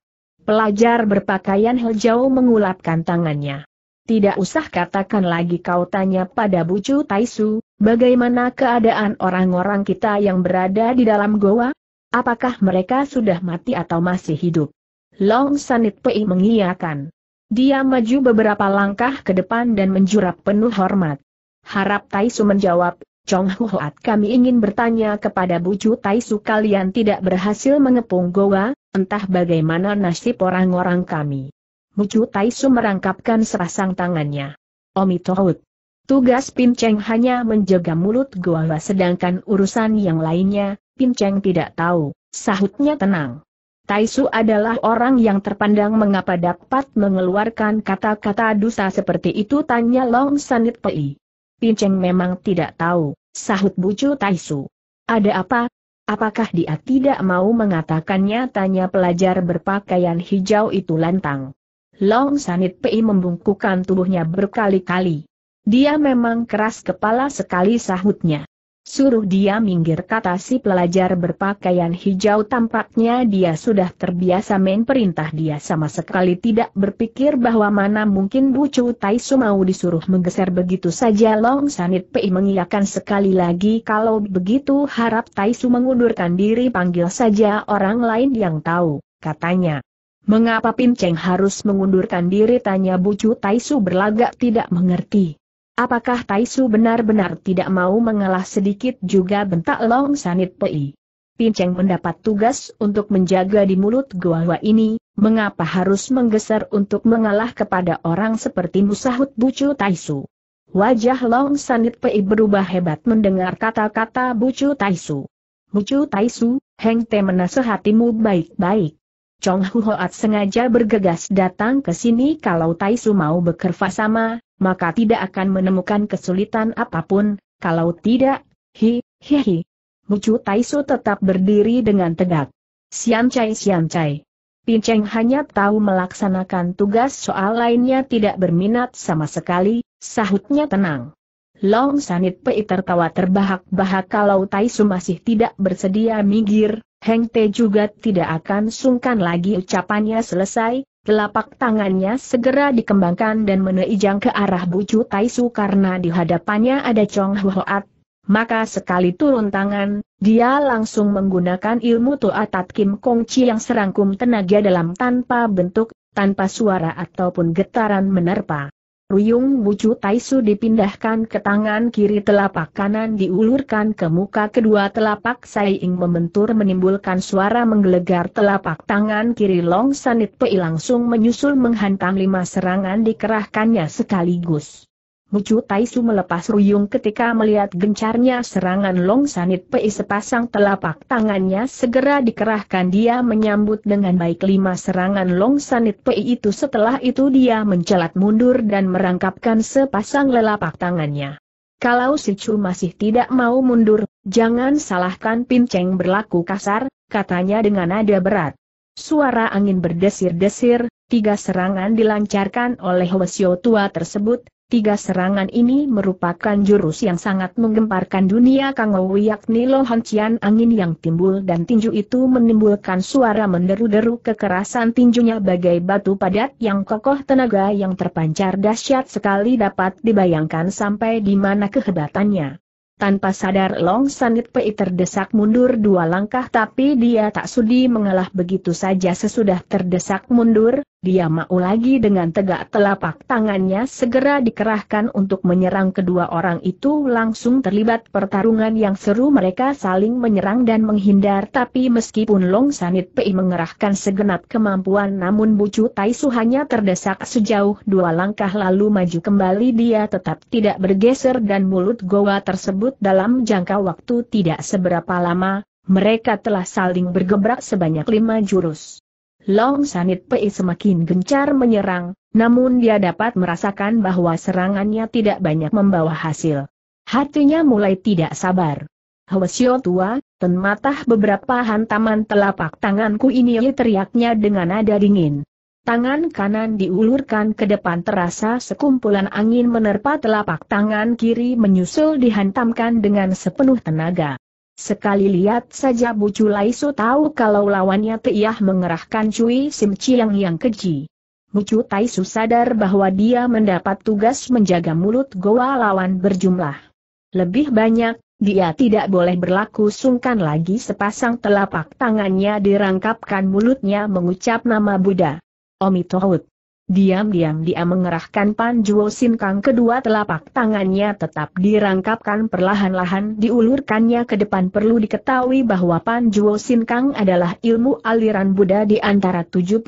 Pelajar berpakaian hijau mengulapkan tangannya. Tidak usah katakan lagi kau tanya pada Bucu Taisu, bagaimana keadaan orang-orang kita yang berada di dalam goa? Apakah mereka sudah mati atau masih hidup? Long Sanit Pei mengiyakan. Dia maju beberapa langkah ke depan dan menjurap penuh hormat. Harap Taisu menjawab, Chong Huat kami ingin bertanya kepada Bucu Taisu kalian tidak berhasil mengepung Goa, entah bagaimana nasib orang-orang kami. Bucu Taisu merangkapkan serasang tangannya. Omi Tohut. Tugas Pinceng hanya menjaga mulut Goa sedangkan urusan yang lainnya, Pinceng tidak tahu, sahutnya tenang. Taisu adalah orang yang terpandang mengapa dapat mengeluarkan kata-kata dusta seperti itu tanya Long Sanit Pei. Pinceng memang tidak tahu, sahut Bucu Taisu. Ada apa? Apakah dia tidak mau mengatakannya? Tanya pelajar berpakaian hijau itu lantang. Long Sanit Pei membungkukkan tubuhnya berkali-kali. Dia memang keras kepala sekali sahutnya. Suruh dia minggir kata si pelajar berpakaian hijau tampaknya dia sudah terbiasa main perintah dia sama sekali tidak berpikir bahwa mana mungkin Bucu Su mau disuruh menggeser begitu saja Long Sanit Pei mengiyakan sekali lagi kalau begitu harap Su mengundurkan diri panggil saja orang lain yang tahu, katanya. Mengapa Pin Cheng harus mengundurkan diri tanya Bucu Su berlagak tidak mengerti. Apakah Taisu benar-benar tidak mau mengalah sedikit juga bentak Long Sanit Pei? Pinceng mendapat tugas untuk menjaga di mulut gua ini, mengapa harus menggeser untuk mengalah kepada orang seperti Musahut Bucu Taisu? Wajah Long Sanit Pei berubah hebat mendengar kata-kata Bucu Taisu. Bucu Taisu, Heng Te menasehatimu baik-baik. Chong Huat sengaja bergegas datang ke sini kalau Tai Su mau bekerja sama, maka tidak akan menemukan kesulitan apapun, kalau tidak, hi, hi hi. Mucu Tai Su tetap berdiri dengan tegak. Sian Chai Sian Chai. Cheng hanya tahu melaksanakan tugas soal lainnya tidak berminat sama sekali, sahutnya tenang. Long Sanit Pei tertawa terbahak-bahak kalau Tai Su masih tidak bersedia migir, Heng Te juga tidak akan sungkan lagi ucapannya selesai, telapak tangannya segera dikembangkan dan meneijang ke arah bucu Tai Su karena di hadapannya ada Chong Hoat. Maka sekali turun tangan, dia langsung menggunakan ilmu tuatat Kim Kong Chi yang serangkum tenaga dalam tanpa bentuk, tanpa suara ataupun getaran menerpa. Ruyung Bucu Taisu dipindahkan ke tangan kiri telapak kanan diulurkan ke muka kedua telapak Saiing membentur menimbulkan suara menggelegar telapak tangan kiri Long Sanit Pei langsung menyusul menghantam lima serangan dikerahkannya sekaligus. Mucu Taisu melepas ruyung ketika melihat gencarnya serangan Long Sanit Pei sepasang telapak tangannya segera dikerahkan dia menyambut dengan baik lima serangan Long Sanit Pei itu setelah itu dia mencelat mundur dan merangkapkan sepasang lelapak tangannya. Kalau si Chu masih tidak mau mundur, jangan salahkan Pinceng berlaku kasar, katanya dengan nada berat. Suara angin berdesir-desir, tiga serangan dilancarkan oleh Wesio tua tersebut, Tiga serangan ini merupakan jurus yang sangat menggemparkan dunia Kangou yakni lohancian angin yang timbul dan tinju itu menimbulkan suara menderu-deru kekerasan tinjunya bagai batu padat yang kokoh tenaga yang terpancar dahsyat sekali dapat dibayangkan sampai di mana kehebatannya. Tanpa sadar Long Sanit Pei terdesak mundur dua langkah tapi dia tak sudi mengalah begitu saja sesudah terdesak mundur, dia mau lagi dengan tegak telapak tangannya segera dikerahkan untuk menyerang kedua orang itu langsung terlibat pertarungan yang seru mereka saling menyerang dan menghindar tapi meskipun Long Sanit Pei mengerahkan segenap kemampuan namun Bucu Taisu hanya terdesak sejauh dua langkah lalu maju kembali dia tetap tidak bergeser dan mulut goa tersebut dalam jangka waktu tidak seberapa lama, mereka telah saling bergebrak sebanyak lima jurus. Long Sanit Pei semakin gencar menyerang, namun dia dapat merasakan bahwa serangannya tidak banyak membawa hasil. Hatinya mulai tidak sabar. Hwasyo tua, tenmatah beberapa hantaman telapak tanganku ini teriaknya dengan nada dingin. Tangan kanan diulurkan ke depan terasa sekumpulan angin menerpa telapak tangan kiri menyusul dihantamkan dengan sepenuh tenaga. Sekali lihat saja Bu Culaisu tahu kalau lawannya Tiah mengerahkan Cui Sim Chiang yang keji. Bu Taisu sadar bahwa dia mendapat tugas menjaga mulut goa lawan berjumlah. Lebih banyak, dia tidak boleh berlaku sungkan lagi sepasang telapak tangannya dirangkapkan mulutnya mengucap nama Buddha. Omitohut. Diam-diam dia mengerahkan pan sin kang kedua telapak tangannya tetap dirangkapkan perlahan-lahan diulurkannya ke depan perlu diketahui bahwa pan sin kang adalah ilmu aliran Buddha di antara 72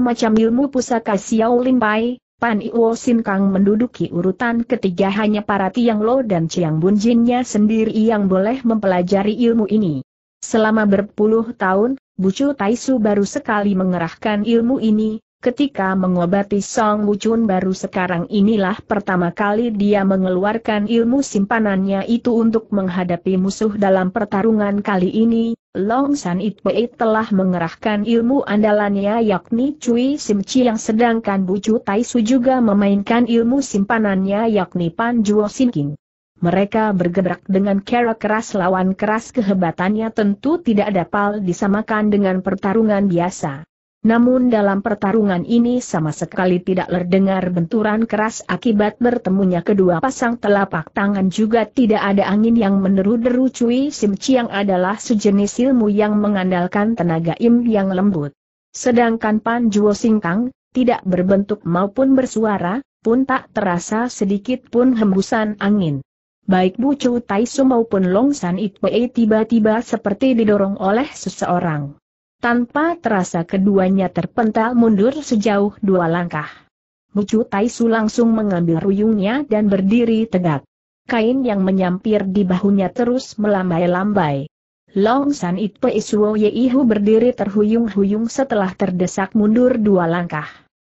macam ilmu pusaka Xiao Lin Iwo sin kang menduduki urutan ketiga hanya para Tiang Lo dan Chiang Bun Jinnya sendiri yang boleh mempelajari ilmu ini. Selama berpuluh tahun, Bucu Taisu baru sekali mengerahkan ilmu ini, Ketika mengobati Song Wuchun baru sekarang inilah pertama kali dia mengeluarkan ilmu simpanannya itu untuk menghadapi musuh dalam pertarungan kali ini, Long San It Pei telah mengerahkan ilmu andalannya yakni Cui Sim Chiang sedangkan Tai Su juga memainkan ilmu simpanannya yakni Pan Juo Sin King. Mereka bergerak dengan kera keras lawan keras kehebatannya tentu tidak dapat disamakan dengan pertarungan biasa. Namun dalam pertarungan ini sama sekali tidak terdengar benturan keras akibat bertemunya kedua pasang telapak tangan juga tidak ada angin yang meneru-deru Cui Sim Chiang adalah sejenis ilmu yang mengandalkan tenaga im yang lembut. Sedangkan Pan Juo Singkang, tidak berbentuk maupun bersuara, pun tak terasa sedikit pun hembusan angin. Baik bucu Chu su maupun Long San Itpei tiba-tiba seperti didorong oleh seseorang. Tanpa terasa keduanya terpental mundur sejauh dua langkah. Mucu Taisu langsung mengambil ruyungnya dan berdiri tegak. Kain yang menyampir di bahunya terus melambai-lambai. Long San Itpe Isuo Yeihu berdiri terhuyung-huyung setelah terdesak mundur dua langkah.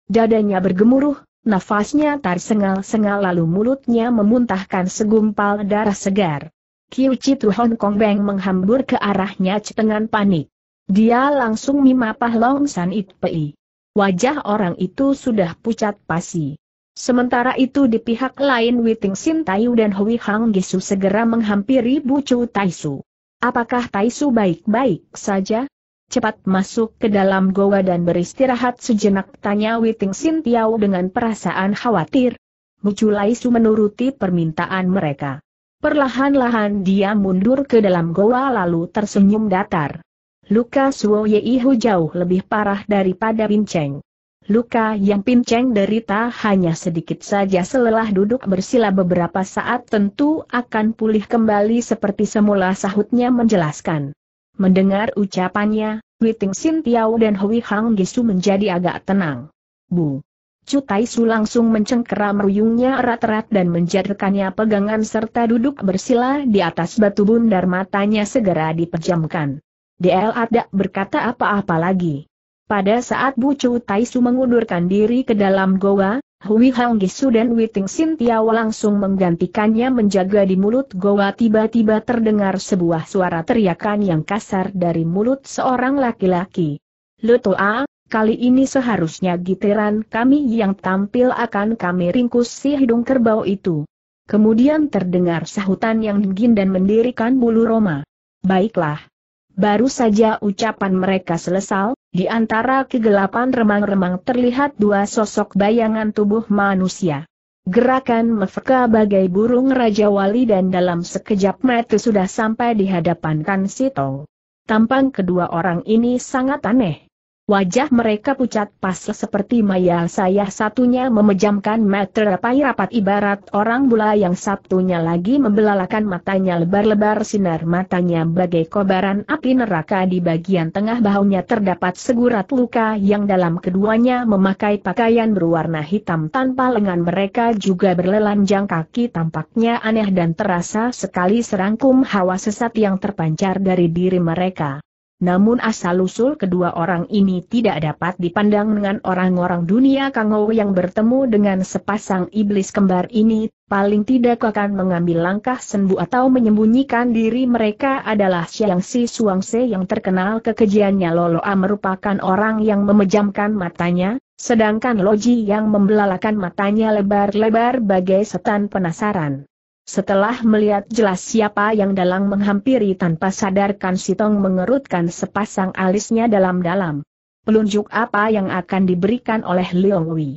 Dadanya bergemuruh, nafasnya tersengal-sengal lalu mulutnya memuntahkan segumpal darah segar. Chi Tu Hong Kong Beng menghambur ke arahnya cetengan panik. Dia langsung memapah Long San Itpei. Wajah orang itu sudah pucat pasi. Sementara itu di pihak lain Witing Sin Taiyu dan Hui Hang Gesu segera menghampiri Bu Bucu Taisu. Apakah Taisu baik-baik saja? Cepat masuk ke dalam goa dan beristirahat sejenak tanya Witing Sin Tiau dengan perasaan khawatir. Bucu Laisu menuruti permintaan mereka. Perlahan-lahan dia mundur ke dalam goa lalu tersenyum datar. Luka Suo Yeihu jauh lebih parah daripada Pinceng. Luka yang Pinceng derita hanya sedikit saja selelah duduk bersila beberapa saat tentu akan pulih kembali seperti semula sahutnya menjelaskan. Mendengar ucapannya, Witing Sin Tiao dan Hui Hang Gisu menjadi agak tenang. Bu. Tai Su langsung mencengkeram ruyungnya erat-erat dan menjadikannya pegangan serta duduk bersila di atas batu bundar matanya segera dipejamkan. DL tidak berkata apa-apa lagi. Pada saat Bu Chu Taisu mengundurkan diri ke dalam goa, Hui Hang Gisu dan Witing Sin Tiaw langsung menggantikannya menjaga di mulut goa tiba-tiba terdengar sebuah suara teriakan yang kasar dari mulut seorang laki-laki. Lutoa, kali ini seharusnya giteran kami yang tampil akan kami ringkus si hidung kerbau itu. Kemudian terdengar sahutan yang dingin dan mendirikan bulu roma. Baiklah. Baru saja ucapan mereka selesai, di antara kegelapan remang-remang terlihat dua sosok bayangan tubuh manusia. Gerakan mefeka bagai burung Raja Wali dan dalam sekejap mata sudah sampai di hadapan Kan Sitong. Tampang kedua orang ini sangat aneh. Wajah mereka pucat pas seperti maya saya satunya memejamkan mata rapai-rapat ibarat orang bula yang satunya lagi membelalakan matanya lebar-lebar sinar matanya bagai kobaran api neraka di bagian tengah bahunya terdapat segurat luka yang dalam keduanya memakai pakaian berwarna hitam tanpa lengan mereka juga berlelanjang kaki tampaknya aneh dan terasa sekali serangkum hawa sesat yang terpancar dari diri mereka. Namun asal-usul kedua orang ini tidak dapat dipandang dengan orang-orang dunia Kangou yang bertemu dengan sepasang iblis kembar ini, paling tidak akan mengambil langkah sembuh atau menyembunyikan diri mereka adalah Siang Si Suang Se yang terkenal kekejiannya Lolo A merupakan orang yang memejamkan matanya, sedangkan Loji yang membelalakan matanya lebar-lebar bagai setan penasaran. Setelah melihat jelas siapa yang dalang menghampiri tanpa sadarkan Sitong mengerutkan sepasang alisnya dalam-dalam. Pelunjuk apa yang akan diberikan oleh Leong Wei.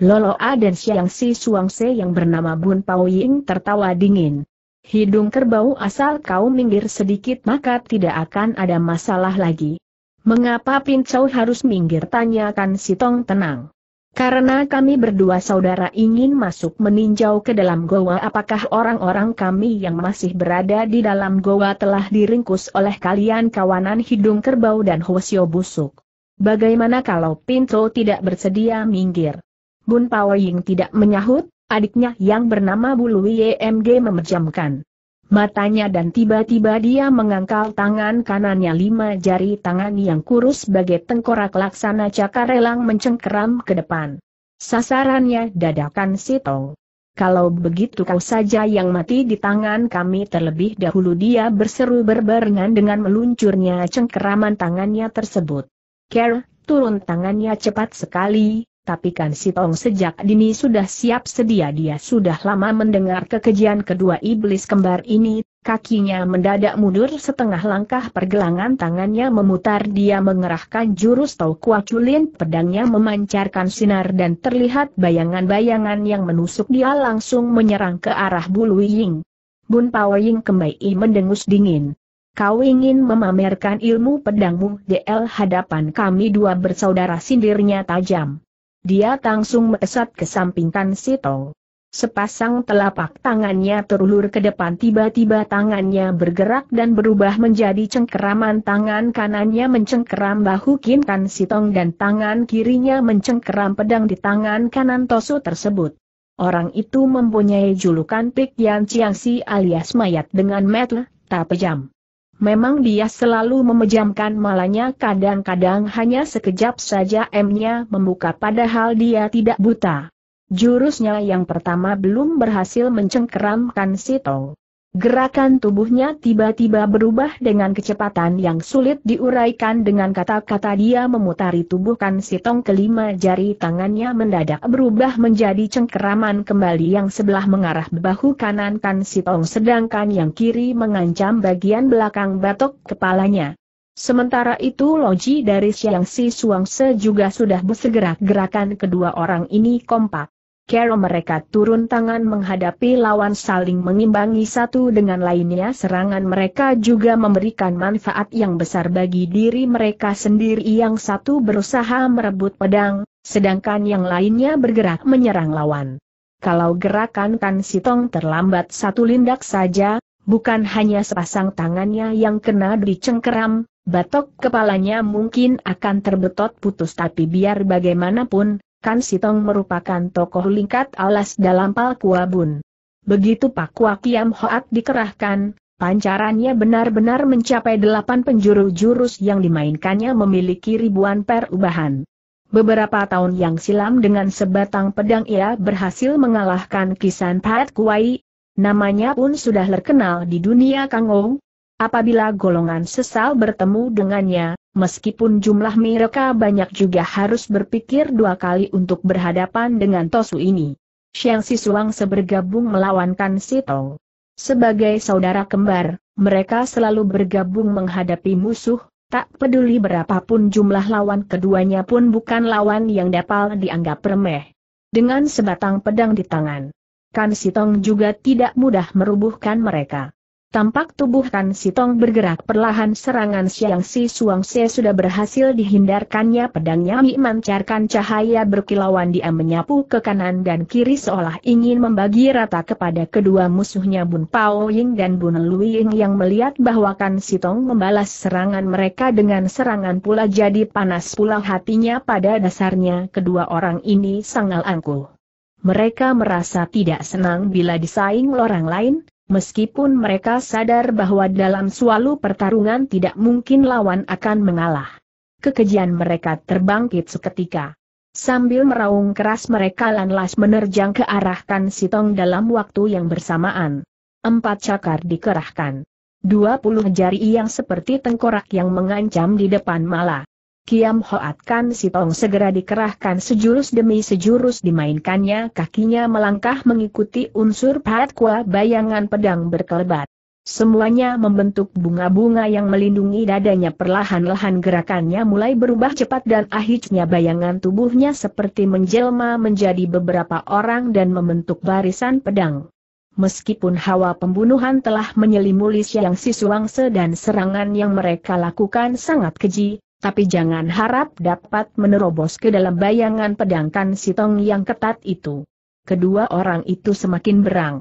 Lolo A dan Siang Si Suang Se yang bernama Bun Pao Ying tertawa dingin. Hidung kerbau asal kau minggir sedikit maka tidak akan ada masalah lagi. Mengapa Pin Chau harus minggir tanyakan Sitong tenang. Karena kami berdua saudara ingin masuk meninjau ke dalam goa apakah orang-orang kami yang masih berada di dalam goa telah diringkus oleh kalian kawanan hidung kerbau dan hosio busuk. Bagaimana kalau Pinto tidak bersedia minggir? Bun Ying tidak menyahut, adiknya yang bernama Bulu YMG memejamkan matanya dan tiba-tiba dia mengangkal tangan kanannya lima jari tangan yang kurus bagai tengkorak laksana cakarelang mencengkeram ke depan. Sasarannya dadakan si Tong. Kalau begitu kau saja yang mati di tangan kami terlebih dahulu dia berseru berbarengan dengan meluncurnya cengkeraman tangannya tersebut. Ker, turun tangannya cepat sekali, tapi kan si Tong sejak dini sudah siap sedia dia sudah lama mendengar kekejian kedua iblis kembar ini, kakinya mendadak mundur setengah langkah pergelangan tangannya memutar dia mengerahkan jurus Tau Kua Chulin pedangnya memancarkan sinar dan terlihat bayangan-bayangan yang menusuk dia langsung menyerang ke arah bulu Ying. Bun Pao Ying kembali mendengus dingin. Kau ingin memamerkan ilmu pedangmu DL hadapan kami dua bersaudara sindirnya tajam. Dia langsung melesat ke samping Tan Sitong. Sepasang telapak tangannya terulur ke depan tiba-tiba tangannya bergerak dan berubah menjadi cengkeraman tangan kanannya mencengkeram bahu Kim Tan Sitong dan tangan kirinya mencengkeram pedang di tangan kanan Tosu tersebut. Orang itu mempunyai julukan Pik Yan Chiang Si alias mayat dengan metel, tak pejam. Memang dia selalu memejamkan malanya kadang-kadang hanya sekejap saja M-nya membuka padahal dia tidak buta. Jurusnya yang pertama belum berhasil mencengkeramkan Sito. Gerakan tubuhnya tiba-tiba berubah dengan kecepatan yang sulit diuraikan dengan kata-kata dia memutari tubuhkan sitong kelima jari tangannya mendadak berubah menjadi cengkeraman kembali yang sebelah mengarah bahu kanan kan sitong sedangkan yang kiri mengancam bagian belakang batok kepalanya. Sementara itu loji dari Siang Si Suang Se juga sudah bersegerak gerakan kedua orang ini kompak. Kero mereka turun tangan menghadapi lawan saling mengimbangi satu dengan lainnya serangan mereka juga memberikan manfaat yang besar bagi diri mereka sendiri yang satu berusaha merebut pedang, sedangkan yang lainnya bergerak menyerang lawan. Kalau gerakan Tan Sitong terlambat satu lindak saja, bukan hanya sepasang tangannya yang kena dicengkeram, batok kepalanya mungkin akan terbetot putus tapi biar bagaimanapun, Kan Sitong merupakan tokoh lingkat alas dalam Palkuabun. Begitu Pakuakiam Kiam Hoat dikerahkan, pancarannya benar-benar mencapai delapan penjuru jurus yang dimainkannya memiliki ribuan perubahan. Beberapa tahun yang silam dengan sebatang pedang ia berhasil mengalahkan kisan Pat Kuai, namanya pun sudah terkenal di dunia Kangong. Apabila golongan sesal bertemu dengannya, Meskipun jumlah mereka banyak juga harus berpikir dua kali untuk berhadapan dengan Tosu ini. Xiang Suang sebergabung melawankan Kan Sitong. Sebagai saudara kembar, mereka selalu bergabung menghadapi musuh, tak peduli berapapun jumlah lawan keduanya pun bukan lawan yang dapat dianggap remeh. Dengan sebatang pedang di tangan, Kan Sitong juga tidak mudah merubuhkan mereka. Tampak tubuh Kan Sitong bergerak perlahan serangan Siang Si Suang Se sudah berhasil dihindarkannya pedangnya Mi mancarkan cahaya berkilauan dia menyapu ke kanan dan kiri seolah ingin membagi rata kepada kedua musuhnya Bun Pao Ying dan Bun Lui Ying yang melihat bahwa Kan Sitong membalas serangan mereka dengan serangan pula jadi panas pula hatinya pada dasarnya kedua orang ini sangal angkuh. Mereka merasa tidak senang bila disaing orang lain, meskipun mereka sadar bahwa dalam suatu pertarungan tidak mungkin lawan akan mengalah. Kekejian mereka terbangkit seketika. Sambil meraung keras mereka lanlas menerjang ke arah Kan Sitong dalam waktu yang bersamaan. Empat cakar dikerahkan. Dua puluh jari yang seperti tengkorak yang mengancam di depan malah. Kiam hoatkan Kan Sitong segera dikerahkan sejurus demi sejurus dimainkannya kakinya melangkah mengikuti unsur pahat kua bayangan pedang berkelebat. Semuanya membentuk bunga-bunga yang melindungi dadanya perlahan-lahan gerakannya mulai berubah cepat dan akhirnya bayangan tubuhnya seperti menjelma menjadi beberapa orang dan membentuk barisan pedang. Meskipun hawa pembunuhan telah menyelimuli Siang si Sisuangse dan serangan yang mereka lakukan sangat keji, tapi jangan harap dapat menerobos ke dalam bayangan pedangkan sitong yang ketat itu. Kedua orang itu semakin berang.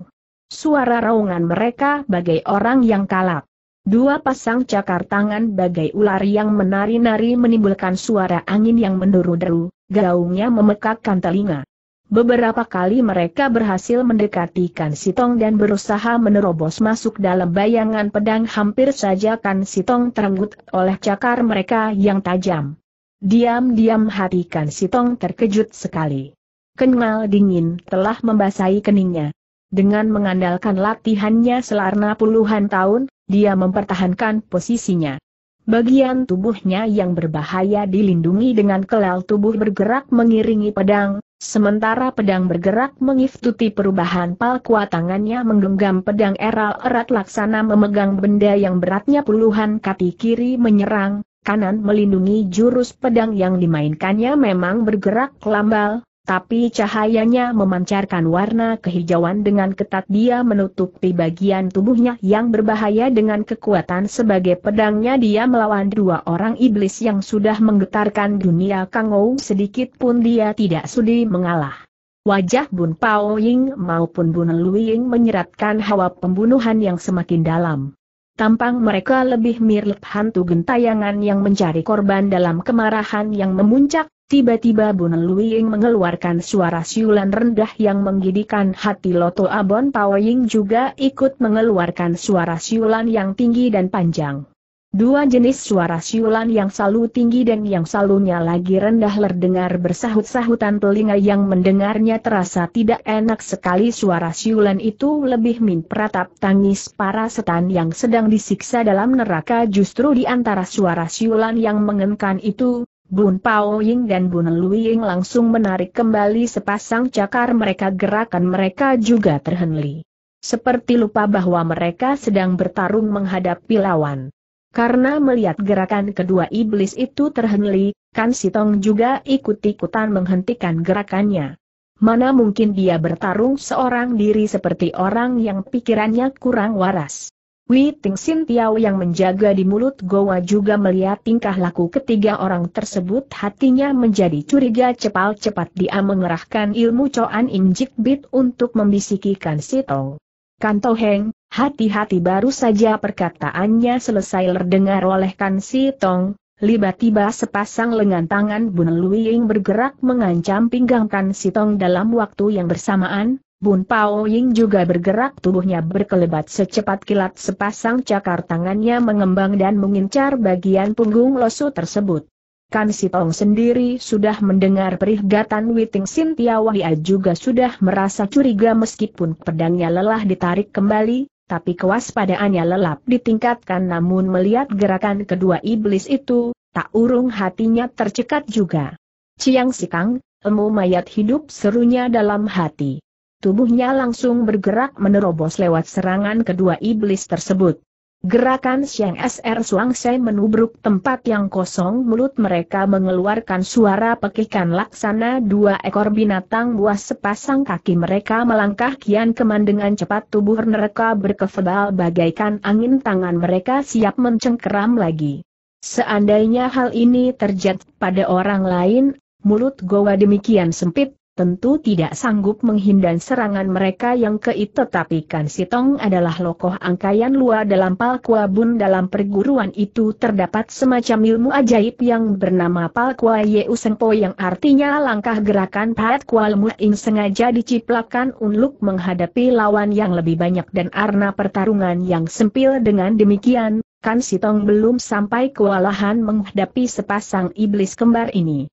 Suara raungan mereka bagai orang yang kalap. Dua pasang cakar tangan bagai ular yang menari-nari menimbulkan suara angin yang menderu-deru, gaungnya memekakkan telinga. Beberapa kali mereka berhasil mendekati Kan Sitong dan berusaha menerobos masuk dalam bayangan pedang hampir saja Kan Sitong terenggut oleh cakar mereka yang tajam. Diam-diam hati Kan Sitong terkejut sekali. Kenal dingin telah membasahi keningnya. Dengan mengandalkan latihannya selarna puluhan tahun, dia mempertahankan posisinya. Bagian tubuhnya yang berbahaya dilindungi dengan kelal tubuh bergerak mengiringi pedang, Sementara pedang bergerak mengikuti perubahan kuat tangannya menggenggam pedang eral erat laksana memegang benda yang beratnya puluhan kaki kiri menyerang, kanan melindungi jurus pedang yang dimainkannya memang bergerak lambal, tapi cahayanya memancarkan warna kehijauan dengan ketat dia menutupi bagian tubuhnya yang berbahaya dengan kekuatan sebagai pedangnya dia melawan dua orang iblis yang sudah menggetarkan dunia Kangou sedikit pun dia tidak sudi mengalah. Wajah Bun Pao Ying maupun Bun Luying menyeratkan hawa pembunuhan yang semakin dalam. Tampang mereka lebih mirip hantu gentayangan yang mencari korban dalam kemarahan yang memuncak, Tiba-tiba Bun mengeluarkan suara siulan rendah yang menggidikan hati Loto Abon Pawaying juga ikut mengeluarkan suara siulan yang tinggi dan panjang. Dua jenis suara siulan yang selalu tinggi dan yang selalunya lagi rendah terdengar bersahut-sahutan telinga yang mendengarnya terasa tidak enak sekali suara siulan itu lebih min peratap tangis para setan yang sedang disiksa dalam neraka justru di antara suara siulan yang mengenkan itu, Bun Pao Ying dan Bun Lui Ying langsung menarik kembali sepasang cakar mereka gerakan mereka juga terhenli. Seperti lupa bahwa mereka sedang bertarung menghadapi lawan. Karena melihat gerakan kedua iblis itu terhenli, Kan Sitong juga ikut-ikutan menghentikan gerakannya. Mana mungkin dia bertarung seorang diri seperti orang yang pikirannya kurang waras. Wei Ting Sin Tiao yang menjaga di mulut goa juga melihat tingkah laku ketiga orang tersebut hatinya menjadi curiga cepat-cepat dia mengerahkan ilmu Coan Injik Bit untuk membisikikan si Tong. Kanto Heng, hati-hati baru saja perkataannya selesai terdengar oleh Kan Si Tong, Tiba-tiba sepasang lengan tangan Bun Luying bergerak mengancam pinggang Kan Sitong dalam waktu yang bersamaan, Bun Pao Ying juga bergerak tubuhnya berkelebat secepat kilat sepasang cakar tangannya mengembang dan mengincar bagian punggung Losu tersebut. Kan si Sitong sendiri sudah mendengar perihgatan Witing Sin Tiawahia juga sudah merasa curiga meskipun pedangnya lelah ditarik kembali, tapi kewaspadaannya lelap ditingkatkan namun melihat gerakan kedua iblis itu, tak urung hatinya tercekat juga. Ciang Si Kang, emu mayat hidup serunya dalam hati tubuhnya langsung bergerak menerobos lewat serangan kedua iblis tersebut. Gerakan Siang SR Suangsai menubruk tempat yang kosong mulut mereka mengeluarkan suara pekikan laksana dua ekor binatang buas sepasang kaki mereka melangkah kian keman dengan cepat tubuh mereka berkefebal bagaikan angin tangan mereka siap mencengkeram lagi. Seandainya hal ini terjadi pada orang lain, mulut goa demikian sempit, tentu tidak sanggup menghindar serangan mereka yang keit tetapi Kan Sitong adalah lokoh angkayan luar dalam Palkua Bun dalam perguruan itu terdapat semacam ilmu ajaib yang bernama Palkua Ye Usenpo yang artinya langkah gerakan Pat Kual Muin sengaja diciplakan untuk menghadapi lawan yang lebih banyak dan arna pertarungan yang sempil dengan demikian, Kan Sitong belum sampai kewalahan menghadapi sepasang iblis kembar ini.